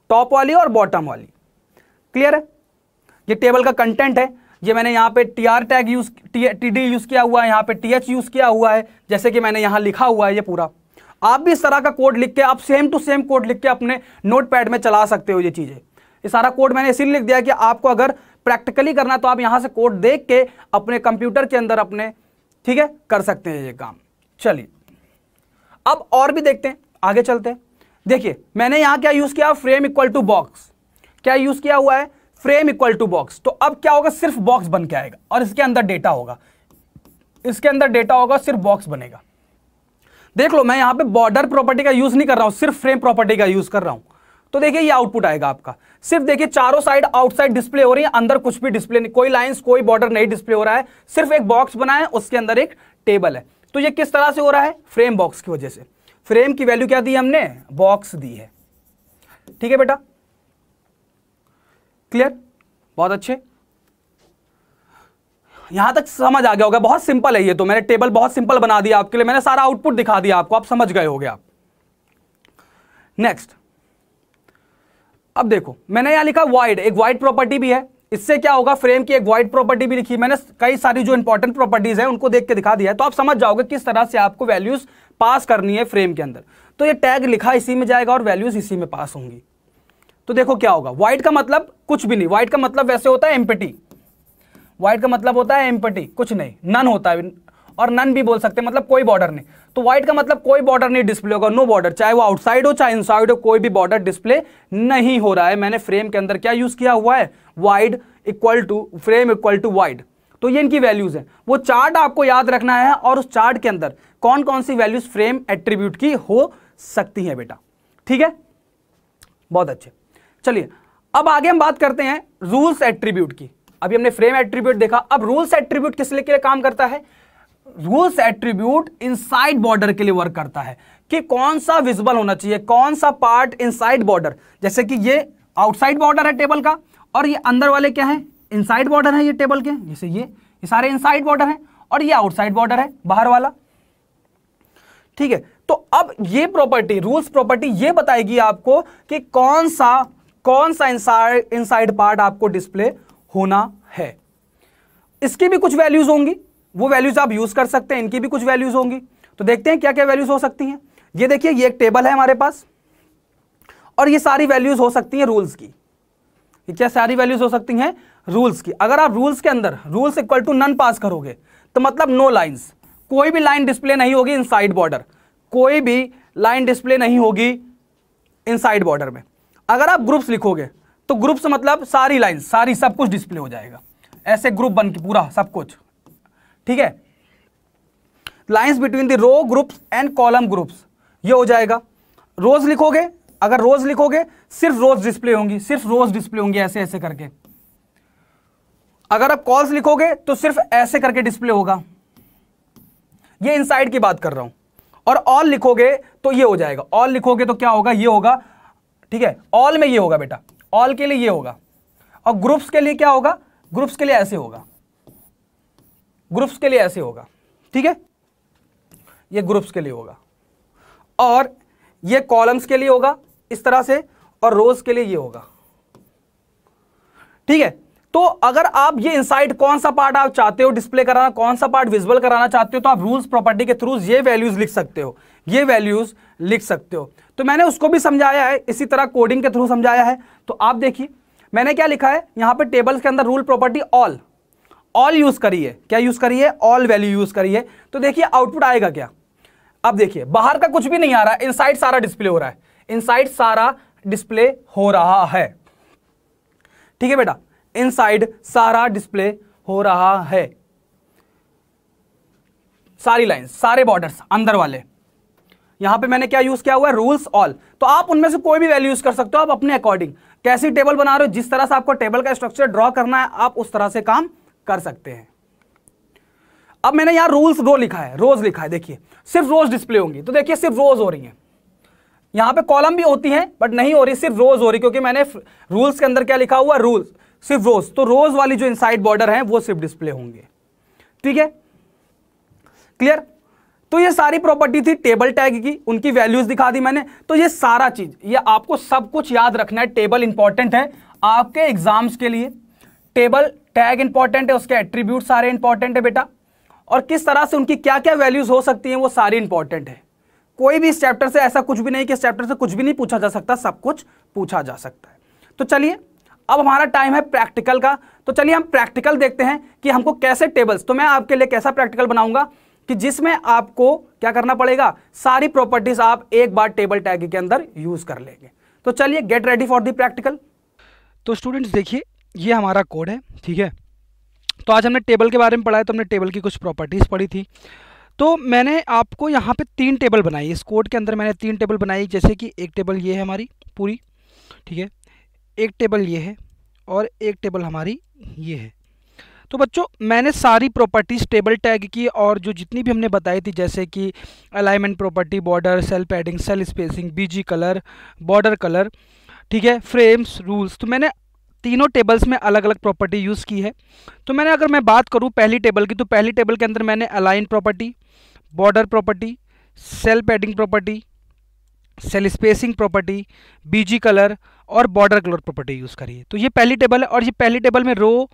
टॉप वाली और बॉटम वाली क्लियर है ये टेबल का कंटेंट है ये मैंने यहाँ पे T R tag use T D use किया हुआ है यहाँ पे टी एच यूज़ किया हुआ है जैसे कि मैंने यहाँ लिखा हुआ है ये पूरा आप भी इस तरह का कोड लिख के आप सेम टू सेम कोड लिख के अपने नोट पैड में चला सकते हो ये चीज़ें ये सारा कोड मैंने इसीलिए लिख दिया कि आपको अगर प्रैक्टिकली करना तो आप यहाँ से कोड देख के अपने कंप्यूटर के अंदर अपने ठीक है कर सकते हैं ये काम चलिए अब और भी देखते हैं आगे चलते हैं देखिए मैंने यहाँ क्या यूज़ किया फ्रेम इक्वल टू बॉक्स क्या यूज किया हुआ है फ्रेम इक्वल टू बॉक्स तो अब क्या होगा सिर्फ बॉक्स बन के आएगा और इसके अंदर डेटा होगा इसके अंदर डेटा होगा सिर्फ बॉक्स बनेगा देख लो मैं यहां पे बॉर्डर प्रॉपर्टी का यूज नहीं कर रहा हूं सिर्फ फ्रेम प्रॉपर्टी का यूज कर रहा हूं तो देखिए ये आउटपुट आएगा आपका सिर्फ देखिए चारों साइड आउटसाइड डिस्प्ले हो रही है अंदर कुछ भी डिस्प्ले नहीं कोई लाइंस कोई बॉर्डर नहीं डिस्प्ले हो रहा है सिर्फ एक बॉक्स बना है उसके अंदर एक टेबल है तो ये किस तरह से हो रहा है फ्रेम बॉक्स की वजह से फ्रेम की वैल्यू क्या दी हमने बॉक्स दी है ठीक है बेटा क्लियर बहुत अच्छे यहां तक समझ आ गया होगा बहुत सिंपल है ये तो मैंने टेबल बहुत सिंपल बना दिया आपके लिए मैंने सारा आउटपुट दिखा दिया आपको आप समझ गए होगे आप नेक्स्ट अब देखो मैंने यहां लिखा वाइड एक वाइड प्रॉपर्टी भी है इससे क्या होगा फ्रेम की एक वाइड प्रॉपर्टी भी लिखी मैंने कई सारी जो इंपॉर्टेंट प्रॉपर्टीज है उनको देख के दिखा दिया है तो आप समझ जाओगे किस तरह से आपको वैल्यूज पास करनी है फ्रेम के अंदर तो ये टैग लिखा इसी में जाएगा और वैल्यूज इसी में पास होंगी तो देखो क्या होगा वाइट का मतलब कुछ भी नहीं वाइट का मतलब वैसे होता है एम्पटी वाइट का मतलब होता है एम्पटी कुछ नहीं नन होता है और नन भी बोल सकते हैं मतलब कोई बॉर्डर नहीं तो व्हाइट का मतलब कोई बॉर्डर नहीं डिस्प्ले होगा नो बॉर्डर चाहे वो आउटसाइड हो चाहे इनसाइड हो कोई भी बॉर्डर डिस्प्ले नहीं हो रहा है मैंने फ्रेम के अंदर क्या यूज किया हुआ है void equal to frame equal to void तो ये इनकी वैल्यूज है वो चार्ट आपको याद रखना है और उस चार्ट के अंदर कौन कौन सी वैल्यूज फ्रेम एट्रीब्यूट की हो सकती है बेटा ठीक है बहुत अच्छे चलिए अब आगे हम बात करते हैं रूल्स एट्रीब्यूट की अभी हमने फ्रेम एट्रीब्यूट देखा अब रूल्स एट्रीब्यूट किस लिए काम करता है रूल्स एट्रीब्यूट इनसाइड बॉर्डर के लिए वर्क करता है कि कौन सा विजिबल होना चाहिए कौन सा पार्ट इनसाइड बॉर्डर जैसे कि ये आउटसाइड बॉर्डर है टेबल का और ये अंदर वाले क्या है इनसाइड बॉर्डर है ये टेबल के जैसे ये ये सारे इनसाइड बॉर्डर है और ये आउटसाइड बॉर्डर है बाहर वाला ठीक है तो अब ये प्रॉपर्टी रूल्स प्रॉपर्टी ये बताएगी आपको कि कौन सा कौन सा इनसाइड इनसाइड पार्ट आपको डिस्प्ले होना है इसकी भी कुछ वैल्यूज होंगी वो वैल्यूज आप यूज कर सकते हैं इनकी भी कुछ वैल्यूज होंगी तो देखते हैं क्या क्या वैल्यूज हो सकती हैं ये देखिए ये एक टेबल है हमारे पास और ये सारी वैल्यूज हो सकती हैं रूल्स की ये क्या सारी वैल्यूज हो सकती हैं रूल्स की अगर आप रूल्स के अंदर rules equal to none pass करोगे तो मतलब नो लाइन्स कोई भी लाइन डिस्प्ले नहीं होगी इन बॉर्डर कोई भी लाइन डिस्प्ले नहीं होगी इनसाइड बॉर्डर में अगर आप ग्रुप्स लिखोगे तो ग्रुप्स मतलब सारी लाइन सारी सब कुछ डिस्प्ले हो जाएगा ऐसे ग्रुप बन के पूरा सब कुछ ठीक है lines between the row groups and column groups ये हो जाएगा रोज लिखोगे अगर रोज लिखोगे सिर्फ रोज डिस्प्ले होंगी सिर्फ रोज डिस्प्ले होंगी ऐसे ऐसे करके अगर आप कॉल्स लिखोगे तो सिर्फ ऐसे करके डिस्प्ले होगा ये इनसाइड की बात कर रहा हूं और ऑल लिखोगे तो ये हो जाएगा ऑल लिखोगे तो क्या होगा ये होगा ठीक है ऑल में ये होगा बेटा ऑल के लिए ये होगा और ग्रुप्स के लिए क्या होगा ग्रुप्स के लिए ऐसे होगा ग्रुप्स के लिए ऐसे होगा ठीक है ये ग्रुप्स के लिए होगा और ये कॉलम्स के लिए होगा इस तरह से और रोज के लिए ये होगा ठीक है तो अगर आप ये इनसाइट कौन सा पार्ट आप चाहते हो डिस्प्ले कराना कौन सा पार्ट विजुअल कराना चाहते हो तो आप रूल्स प्रॉपर्टी के थ्रू ये वैल्यूज लिख सकते हो ये वैल्यूज लिख सकते हो तो मैंने उसको भी समझाया है इसी तरह कोडिंग के थ्रू समझाया है तो आप देखिए मैंने क्या लिखा है यहां पर टेबल्स के अंदर rule property all all use करिए क्या यूज करिए ऑल वैल्यू यूज करिए तो देखिए आउटपुट आएगा क्या अब देखिए बाहर का कुछ भी नहीं आ रहा है सारा डिस्प्ले हो रहा है इनसाइट सारा डिस्प्ले हो रहा है ठीक है बेटा इनसाइड सारा डिस्प्ले हो रहा है सारी लाइंस सारे बॉर्डर्स अंदर वाले यहां पे मैंने क्या यूज किया हुआ है रूल्स ऑल तो आप उनमें से कोई भी वैल्यू यूज कर सकते हो आप अपने अकॉर्डिंग कैसी टेबल बना रहे हो जिस तरह से आपको टेबल का स्ट्रक्चर ड्रॉ करना है आप उस तरह से काम कर सकते हैं अब मैंने यहां रूल्स रो लिखा है रोज लिखा है देखिए सिर्फ रोज डिस्प्ले होंगी तो देखिए सिर्फ रोज हो रही है यहां पे कॉलम भी होती है बट नहीं हो रही सिर्फ रोज हो रही क्योंकि मैंने रूल्स के अंदर क्या लिखा हुआ रूल्स सिर्फ रोज तो रोज वाली जो इनसाइड बॉर्डर है वो सिर्फ डिस्प्ले होंगे ठीक है क्लियर तो ये सारी प्रॉपर्टी थी टेबल टैग की उनकी वैल्यूज दिखा दी मैंने तो ये सारा चीज ये आपको सब कुछ याद रखना है टेबल इंपॉर्टेंट है आपके एग्जाम्स के लिए टेबल टैग इंपॉर्टेंट है उसके एट्रीब्यूट सारे इंपॉर्टेंट है बेटा और किस तरह से उनकी क्या क्या वैल्यूज हो सकती हैं वो सारी इंपॉर्टेंट है कोई भी इस चैप्टर से ऐसा कुछ भी नहीं कि इस चैप्टर से कुछ भी नहीं पूछा जा सकता सब कुछ पूछा जा सकता है तो चलिए अब हमारा टाइम है प्रैक्टिकल का तो चलिए हम प्रैक्टिकल देखते हैं कि हमको कैसे टेबल्स तो मैं आपके लिए कैसा प्रैक्टिकल बनाऊंगा कि जिसमें आपको क्या करना पड़ेगा सारी प्रॉपर्टीज आप एक बार टेबल टैग के अंदर यूज कर लेंगे तो चलिए get ready for the practical तो स्टूडेंट्स देखिए ये हमारा कोड है ठीक है तो आज हमने टेबल के बारे में पढ़ा है तो हमने टेबल की कुछ प्रॉपर्टीज़ पढ़ी थी तो मैंने आपको यहाँ पे तीन टेबल बनाई इस कोड के अंदर मैंने तीन टेबल बनाई जैसे कि एक टेबल ये है हमारी पूरी ठीक है एक टेबल ये है और एक टेबल हमारी ये है तो बच्चों मैंने सारी प्रॉपर्टीज़ टेबल टैग की और जो जितनी भी हमने बताई थी जैसे कि alignment property border cell padding cell spacing BG colour border colour ठीक है फ्रेम्स रूल्स तो मैंने तीनों टेबल्स में अलग अलग प्रॉपर्टी यूज़ की है तो मैंने अगर मैं बात करूँ पहली टेबल की तो पहली टेबल के अंदर मैंने align property border property cell padding property cell spacing property BG colour और बॉर्डर कलर प्रॉपर्टी यूज़ करिए तो ये पहली टेबल है और ये पहली टेबल में रो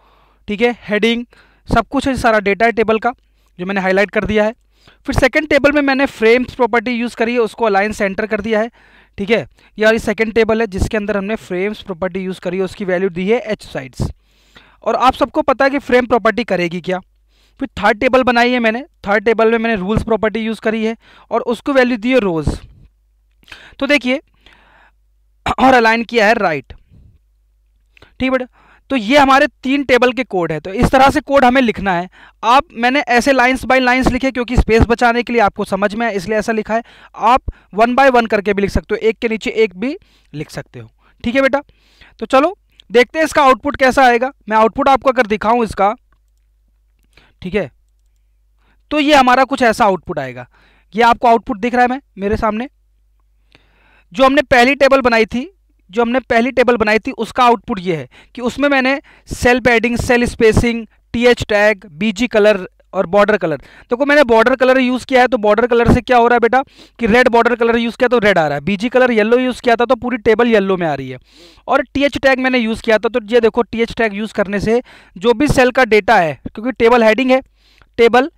ठीक है हेडिंग सब कुछ है सारा डेटा है टेबल का जो मैंने हाईलाइट कर दिया है फिर सेकंड टेबल में मैंने फ्रेम्स प्रॉपर्टी यूज़ करी है उसको अलाइन सेंटर कर दिया है ठीक है ये वाली सेकंड टेबल है जिसके अंदर हमने फ्रेम्स प्रॉपर्टी यूज़ करी है उसकी वैल्यू दी है एच साइड्स और आप सबको पता है कि फ्रेम प्रॉपर्टी करेगी क्या फिर थर्ड टेबल बनाई है मैंने थर्ड टेबल में मैंने रूल्स प्रॉपर्टी यूज़ करी है और उसको वैल्यू दी है रोज़ तो देखिए और अलाइन किया है राइट ठीक बेटा तो ये हमारे तीन टेबल के कोड है तो इस तरह से कोड हमें लिखना है आप मैंने ऐसे लाइंस बाय लाइंस लिखे क्योंकि स्पेस बचाने के लिए आपको समझ में है इसलिए ऐसा लिखा है आप वन बाय वन करके भी लिख सकते हो एक के नीचे एक भी लिख सकते हो ठीक है बेटा तो चलो देखते हैं इसका आउटपुट कैसा आएगा मैं आउटपुट आपको अगर दिखाऊँ इसका ठीक है तो ये हमारा कुछ ऐसा आउटपुट आएगा ये आपको आउटपुट दिख रहा है मैं मेरे सामने जो हमने पहली टेबल बनाई थी जो हमने पहली टेबल बनाई थी उसका आउटपुट ये है कि उसमें मैंने cell padding cell spacing T H tag BG colour और बॉर्डर कलर देखो मैंने बॉर्डर कलर यूज़ किया है तो बॉर्डर कलर से क्या हो रहा है बेटा कि रेड बॉर्डर कलर यूज़ किया तो रेड आ रहा है बीजी कलर येलो यूज़ किया था तो पूरी टेबल येलो में आ रही है और टी एच टैग मैंने यूज़ किया था तो ये देखो टी एच टैग यूज़ करने से जो भी सेल का डेटा है क्योंकि टेबल हैडिंग है टेबल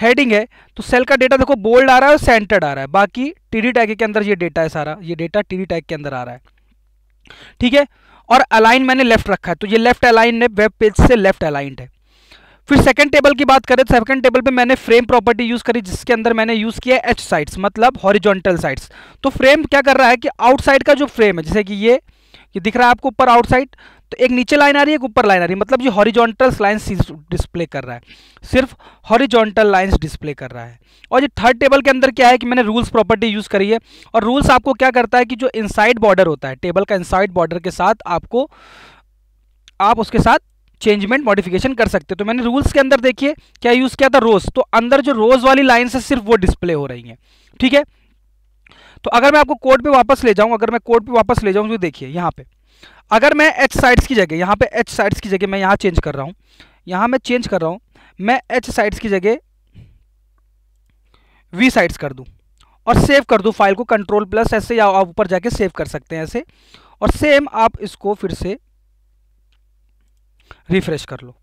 हेडिंग है तो सेल का डेटा देखो बोल्ड आ रहा है और सेंटर्ड आ रहा है बाकी टीडी टैग के अंदर ये डेटा है सारा ये डेटा टीडी टैग के अंदर आ रहा है ठीक है और अलाइन मैंने लेफ्ट रखा है तो ये लेफ्ट अलाइन है वेब पेज से लेफ्ट अलाइंट है फिर सेकंड टेबल की बात करें तो सेकंड टेबल पे मैंने फ्रेम प्रॉपर्टी यूज़ करी जिसके अंदर मैंने यूज़ किया एच साइड्स मतलब हॉरिजॉन्टल साइड्स तो फ्रेम क्या कर रहा है कि आउटसाइड का जो फ्रेम है जैसे कि ये ये दिख रहा है आपको ऊपर आउटसाइड तो एक नीचे लाइन आ रही है एक ऊपर लाइन आ रही है मतलब ये हॉरिजॉन्टल लाइन्स डिस्प्ले कर रहा है सिर्फ हॉरिजॉन्टल लाइन्स डिस्प्ले कर रहा है और ये थर्ड टेबल के अंदर क्या है कि मैंने रूल्स प्रॉपर्टी यूज़ करी है और रूल्स आपको क्या करता है कि जो इनसाइड बॉर्डर होता है टेबल का इनसाइड बॉर्डर के साथ आपको आप उसके साथ चेंजमेंट मॉडिफिकेशन कर सकते तो मैंने रूल्स के अंदर देखिए क्या यूज़ किया था रोज तो अंदर जो रोज वाली लाइन है सिर्फ वो डिस्प्ले हो रही हैं ठीक है तो अगर मैं आपको कोड पे वापस ले जाऊं अगर मैं कोड पे वापस ले जाऊं तो देखिए यहाँ पे अगर मैं एच साइड्स की जगह यहाँ पे एच साइड्स की जगह मैं यहाँ चेंज कर रहा हूँ यहाँ मैं चेंज कर रहा हूँ मैं एच साइड्स की जगह वी साइड्स कर दूँ और सेव कर दूँ फाइल को कंट्रोल प्लस ऐसे या आप ऊपर जाके सेव कर सकते हैं ऐसे और सेम आप इसको फिर से रिफ्रेश कर लो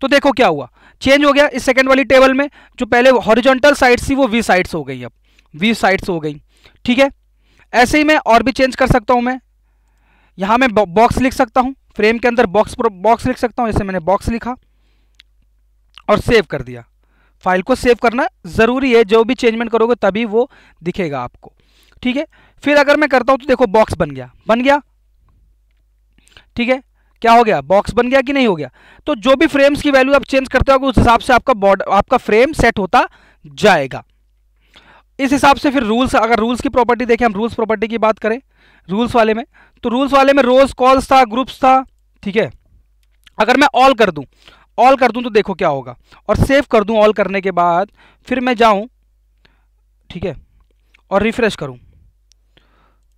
तो देखो क्या हुआ चेंज हो गया इस सेकेंड वाली टेबल में जो पहले हॉरिजॉन्टल साइड्स थी वो वी साइड्स हो गई अब वी साइड्स हो गई ठीक है ऐसे ही मैं और भी चेंज कर सकता हूं मैं यहाँ मैं बॉक्स लिख सकता हूँ फ्रेम के अंदर बॉक्स बॉक्स लिख सकता हूँ जैसे मैंने बॉक्स लिखा और सेव कर दिया फाइल को सेव करना ज़रूरी है जो भी चेंजमेंट करोगे तभी वो दिखेगा आपको ठीक है फिर अगर मैं करता हूँ तो देखो बॉक्स बन गया बन गया ठीक है क्या हो गया बॉक्स बन गया कि नहीं हो गया तो जो भी फ्रेम्स की वैल्यू आप चेंज करते हो उस हिसाब से आपका बॉर्ड आपका फ्रेम सेट होता जाएगा इस हिसाब से फिर रूल्स अगर रूल्स की प्रॉपर्टी देखें हम रूल्स प्रॉपर्टी की बात करें रूल्स वाले में तो रूल्स वाले में रोज कॉल्स था ग्रुप्स था ठीक है अगर मैं ऑल कर दूं ऑल कर दूं तो देखो क्या होगा और सेव कर दूं ऑल करने के बाद फिर मैं जाऊं ठीक है और रिफ्रेश करूं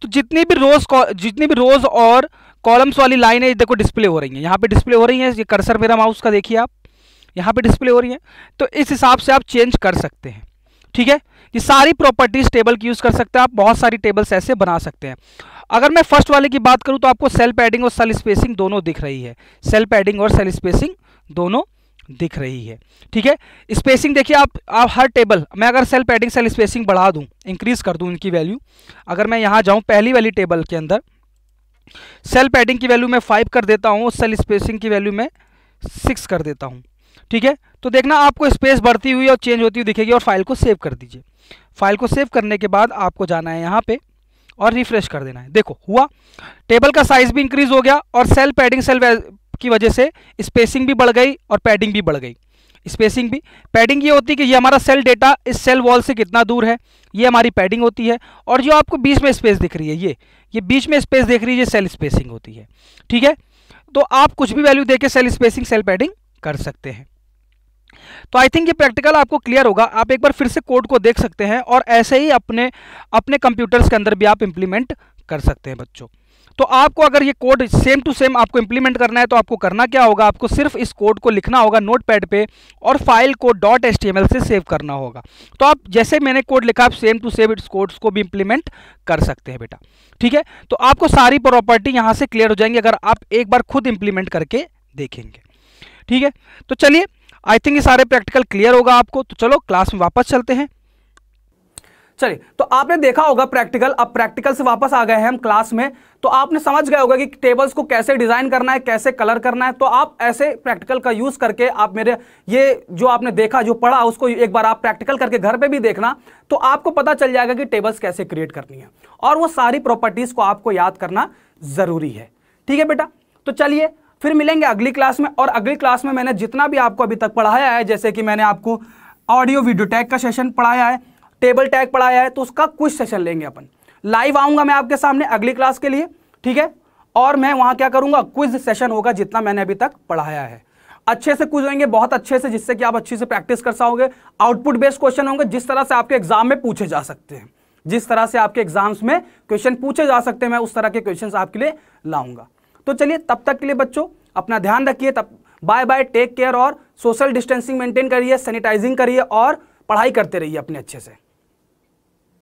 तो जितनी भी रोज जितनी भी रोज और कॉलम्स वाली लाइनें देखो डिस्प्ले हो रही हैं यहाँ पे डिस्प्ले हो रही हैं ये कर्सर मेरा माउस का देखिए आप यहाँ पे डिस्प्ले हो रही है तो इस हिसाब से आप चेंज कर सकते हैं ठीक है ये सारी प्रॉपर्टीज टेबल की यूज़ कर सकते हैं आप बहुत सारी टेबल्स ऐसे बना सकते हैं अगर मैं फर्स्ट वाले की बात करूँ तो आपको सेल पैडिंग और सेल स्पेसिंग दोनों दिख रही है सेल पैडिंग और सेल स्पेसिंग दोनों दिख रही है ठीक है स्पेसिंग देखिए आप आप हर टेबल मैं अगर सेल पैडिंग सेल स्पेसिंग बढ़ा दूं इंक्रीज कर दूं इनकी वैल्यू अगर मैं यहाँ जाऊँ पहली वाली टेबल के अंदर सेल पैडिंग की वैल्यू मैं फाइव कर देता हूँ सेल स्पेसिंग की वैल्यू मैं सिक्स कर देता हूँ ठीक है तो देखना आपको स्पेस बढ़ती हुई और चेंज होती हुई दिखेगी और फाइल को सेव कर दीजिए फाइल को सेव करने के बाद आपको जाना है यहाँ पे और रिफ्रेश कर देना है देखो हुआ टेबल का साइज भी इंक्रीज हो गया और सेल पैडिंग सेल की वजह से स्पेसिंग भी बढ़ गई और पैडिंग भी बढ़ गई स्पेसिंग भी पैडिंग ये होती है कि ये हमारा सेल डेटा इस सेल वॉल से कितना दूर है ये हमारी पैडिंग होती है और जो आपको बीच में स्पेस दिख रही है ये ये बीच में स्पेस दिख रही है ये सेल स्पेसिंग होती है ठीक है तो आप कुछ भी वैल्यू देके सेल स्पेसिंग सेल पैडिंग कर सकते हैं तो आई थिंक ये प्रैक्टिकल आपको क्लियर होगा आप एक बार फिर से कोड को देख सकते हैं और ऐसे ही अपने अपने कंप्यूटर्स के अंदर भी आप इम्प्लीमेंट कर सकते हैं बच्चों तो आपको अगर ये कोड सेम टू सेम आपको इंप्लीमेंट करना है तो आपको करना क्या होगा आपको सिर्फ इस कोड को लिखना होगा नोटपैड पे और फाइल को डॉट एच से सेव करना होगा तो आप जैसे मैंने कोड लिखा आप सेम टू सेम इट्स कोड्स को भी इंप्लीमेंट कर सकते हैं बेटा ठीक है तो आपको सारी प्रॉपर्टी यहाँ से क्लियर हो जाएंगी अगर आप एक बार खुद इंप्लीमेंट करके देखेंगे ठीक है तो चलिए आई थिंक ये सारे प्रैक्टिकल क्लियर होगा आपको तो चलो क्लास में वापस चलते हैं चलिए तो आपने देखा होगा प्रैक्टिकल अब प्रैक्टिकल से वापस आ गए हैं हम क्लास में तो आपने समझ गए होगा कि टेबल्स को कैसे डिजाइन करना है कैसे कलर करना है तो आप ऐसे प्रैक्टिकल का यूज करके आप मेरे ये जो आपने देखा जो पढ़ा उसको एक बार आप प्रैक्टिकल करके घर पे भी देखना तो आपको पता चल जाएगा कि टेबल्स कैसे क्रिएट करनी है और वो सारी प्रॉपर्टीज को आपको याद करना जरूरी है ठीक है बेटा तो चलिए फिर मिलेंगे अगली क्लास में और अगली क्लास में मैंने जितना भी आपको अभी तक पढ़ाया है जैसे कि मैंने आपको ऑडियो वीडियो टैग का सेशन पढ़ाया है टेबल टैग पढ़ाया है तो उसका कुछ सेशन लेंगे अपन लाइव आऊँगा मैं आपके सामने अगली क्लास के लिए ठीक है और मैं वहाँ क्या करूँगा क्विज सेशन होगा जितना मैंने अभी तक पढ़ाया है अच्छे से क्विज होंगे बहुत अच्छे से जिससे कि आप अच्छे से प्रैक्टिस कर सकोगे आउटपुट बेस्ड क्वेश्चन होंगे जिस तरह से आपके एग्जाम में पूछे जा सकते हैं जिस तरह से आपके एग्जाम्स में क्वेश्चन पूछे जा सकते हैं मैं उस तरह के क्वेश्चन आपके लिए लाऊंगा तो चलिए तब तक के लिए बच्चों अपना ध्यान रखिए तब बाय बाय टेक केयर और सोशल डिस्टेंसिंग मेंटेन करिए सैनिटाइजिंग करिए और पढ़ाई करते रहिए अपने अच्छे से